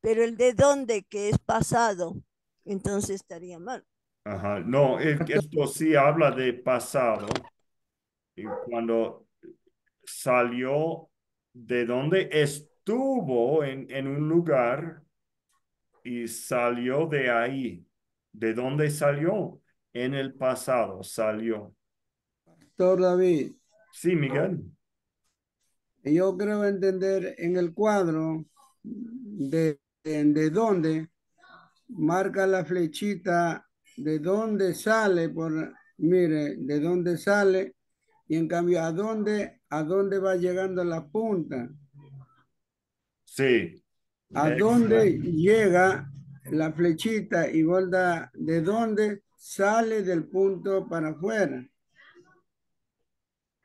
pero el de dónde que es pasado, entonces estaría mal. Ajá, no, esto sí habla de pasado. Y cuando salió de dónde estuvo en, un lugar y salió de ahí. ¿De dónde salió? En el pasado salió. Doctor David. Sí, Miguel. Yo creo entender en el cuadro de, de, de dónde marca la flechita de dónde sale por mire de dónde sale y en cambio a dónde a dónde va llegando la punta. Sí. A dónde llega la flechita y vuelta de dónde sale del punto para afuera.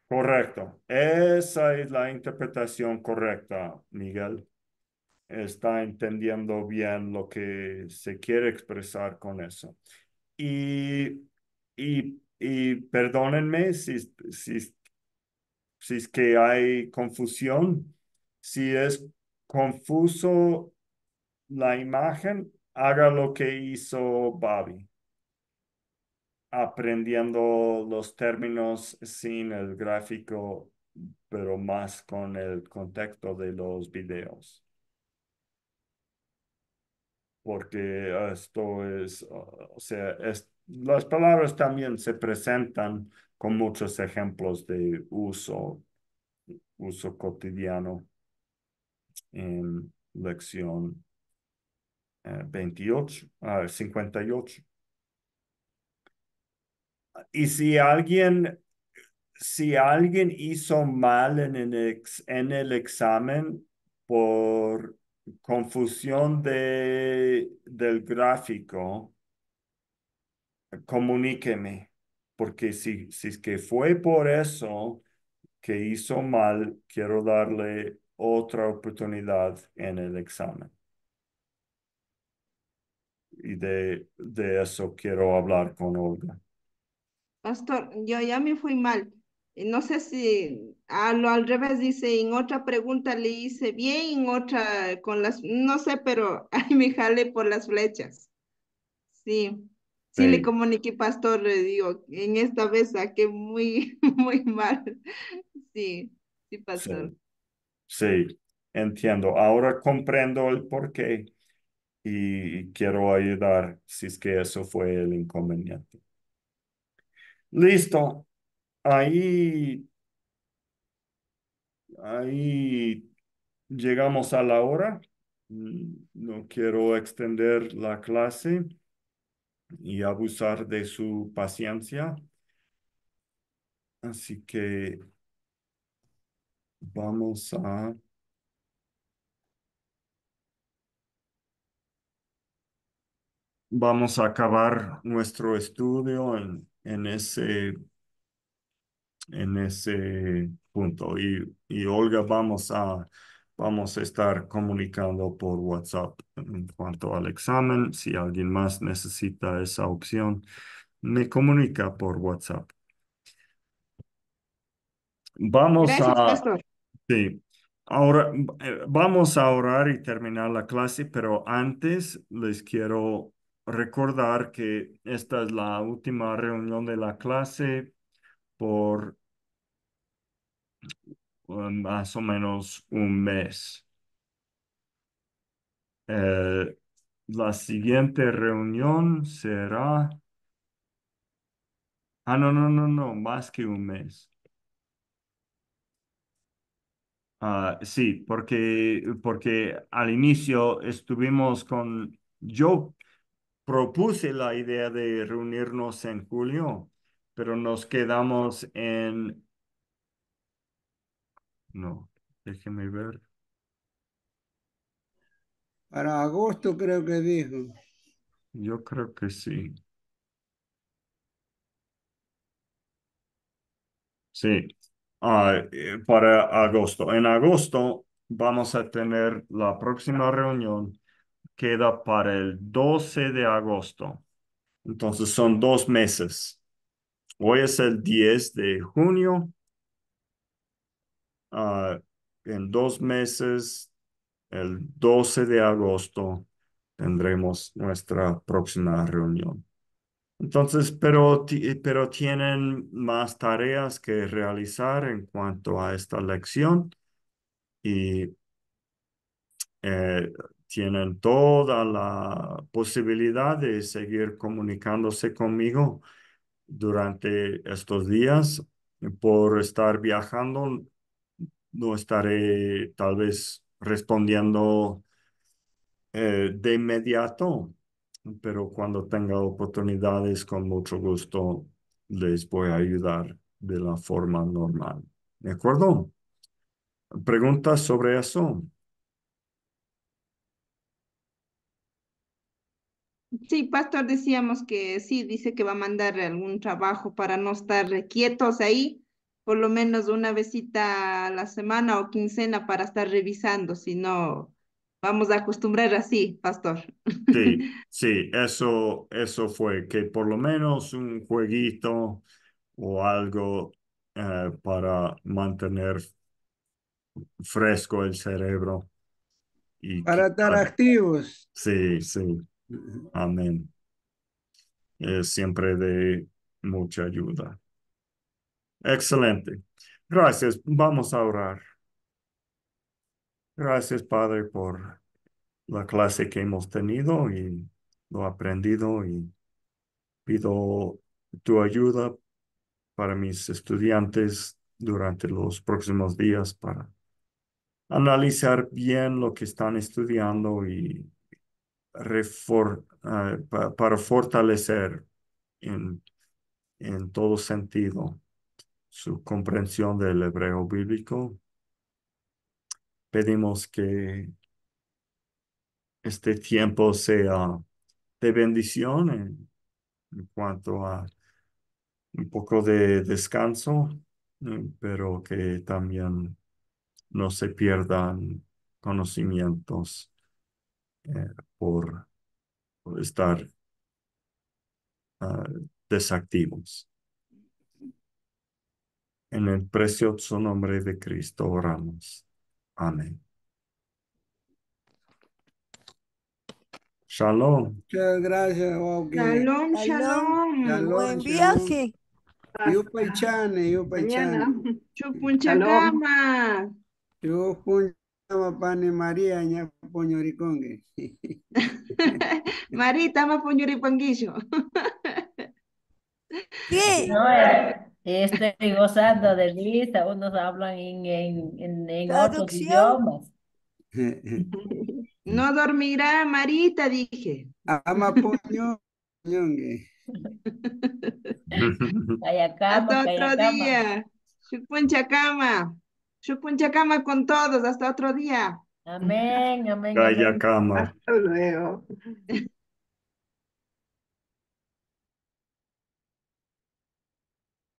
Correcto. Esa es la interpretación correcta, Miguel. Está entendiendo bien lo que se quiere expresar con eso. Y, perdónenme si, si si es que hay confusión, si es confuso la imagen, haga lo que hizo Bobby, aprendiendo los términos sin el gráfico, pero más con el contexto de los videos. Porque esto es, o sea, es, las palabras también se presentan con muchos ejemplos de uso, uso cotidiano en lección 28, eh, 58. Ah, y si alguien, si alguien hizo mal en el, en el examen por confusión de, del gráfico, comuníqueme porque si, si es que fue por eso que hizo mal, quiero darle otra oportunidad en el examen. Y de, de eso quiero hablar con Olga. Pastor, yo ya me fui mal. Eh, no sé si a ah, lo al revés dice, en otra pregunta le hice bien, en otra con las, no sé, pero ahí me jale por las flechas. Sí. Sí, le comuniqué, pastor, le digo, en esta vez saqué muy, muy mal. Sí, sí, pastor. Sí, entiendo. Ahora comprendo el porqué y quiero ayudar si es que eso fue el inconveniente. Listo. Ahí, ahí llegamos a la hora. Mm, no quiero extender la clase y abusar de su paciencia. Así que vamos a vamos a acabar nuestro estudio en, en ese en ese punto y, y Olga vamos a Vamos a estar comunicando por WhatsApp en cuanto al examen. Si alguien más necesita esa opción, me comunica por WhatsApp. Vamos a... Sí. Eh, vamos a orar y terminar la clase, pero antes les quiero recordar que esta es la última reunión de la clase por más o menos un mes. Eh, la siguiente reunión será... Ah, no, no, no, no, más que un mes. Ah, sí, porque, porque al inicio estuvimos con, yo propuse la idea de reunirnos en julio, pero nos quedamos en no, déjeme ver. Para agosto creo que dijo. Yo creo que sí. Sí, ah, eh, para agosto. En agosto vamos a tener la próxima reunión, queda para el 12 de agosto. Entonces son dos meses. Hoy es el 10 de junio Ah, en dos meses, el 12 de agosto, tendremos nuestra próxima reunión. Entonces, pero, pero tienen más tareas que realizar en cuanto a esta lección y eh, tienen toda la posibilidad de seguir comunicándose conmigo durante estos días por estar viajando no estaré tal vez respondiendo eh, de inmediato, pero cuando tenga oportunidades, con mucho gusto les voy a ayudar de la forma normal. ¿De acuerdo? ¿Preguntas sobre eso? Sí, Pastor, decíamos que sí, dice que va a mandar algún trabajo para no estar quietos ahí por lo menos una visita a la semana o quincena para estar revisando, si no vamos a acostumbrar así, pastor. Sí, sí, eso, eso fue, que por lo menos un jueguito o algo eh, para mantener fresco el cerebro. Y para estar activos. Sí, sí. Amén. siempre de mucha ayuda. Excelente. Gracias. Vamos a orar. Gracias, Padre, por la clase que hemos tenido y lo aprendido y pido tu ayuda para mis estudiantes durante los próximos días para analizar bien lo que están estudiando y eh, para fortalecer en, en todo sentido su comprensión del hebreo bíblico. Pedimos que este tiempo sea de bendición en, cuanto a un poco de descanso, eh, pero que también no se pierdan conocimientos eh, por, estar ah, desactivos. En el precioso nombre de Cristo oramos. Amén. Shalom. Muchas gracias, Joaquín. Shalom, shalom. shalom Buen viaje. Yo paichane, yo paichane. Chupunchagama. Chupunchagama, pane María, ña poñoricongue. Marita, ma poñoripanguillo. ¿Qué? No, es. Estoy gozando de risa, unos hablan en, en, en, otros idiomas. No dormirá, Marita, dije. Ama poño, Calla cama, Hasta otro cama. día. cama con todos. Hasta otro día. Amén, amén. Calla cama. Hasta luego.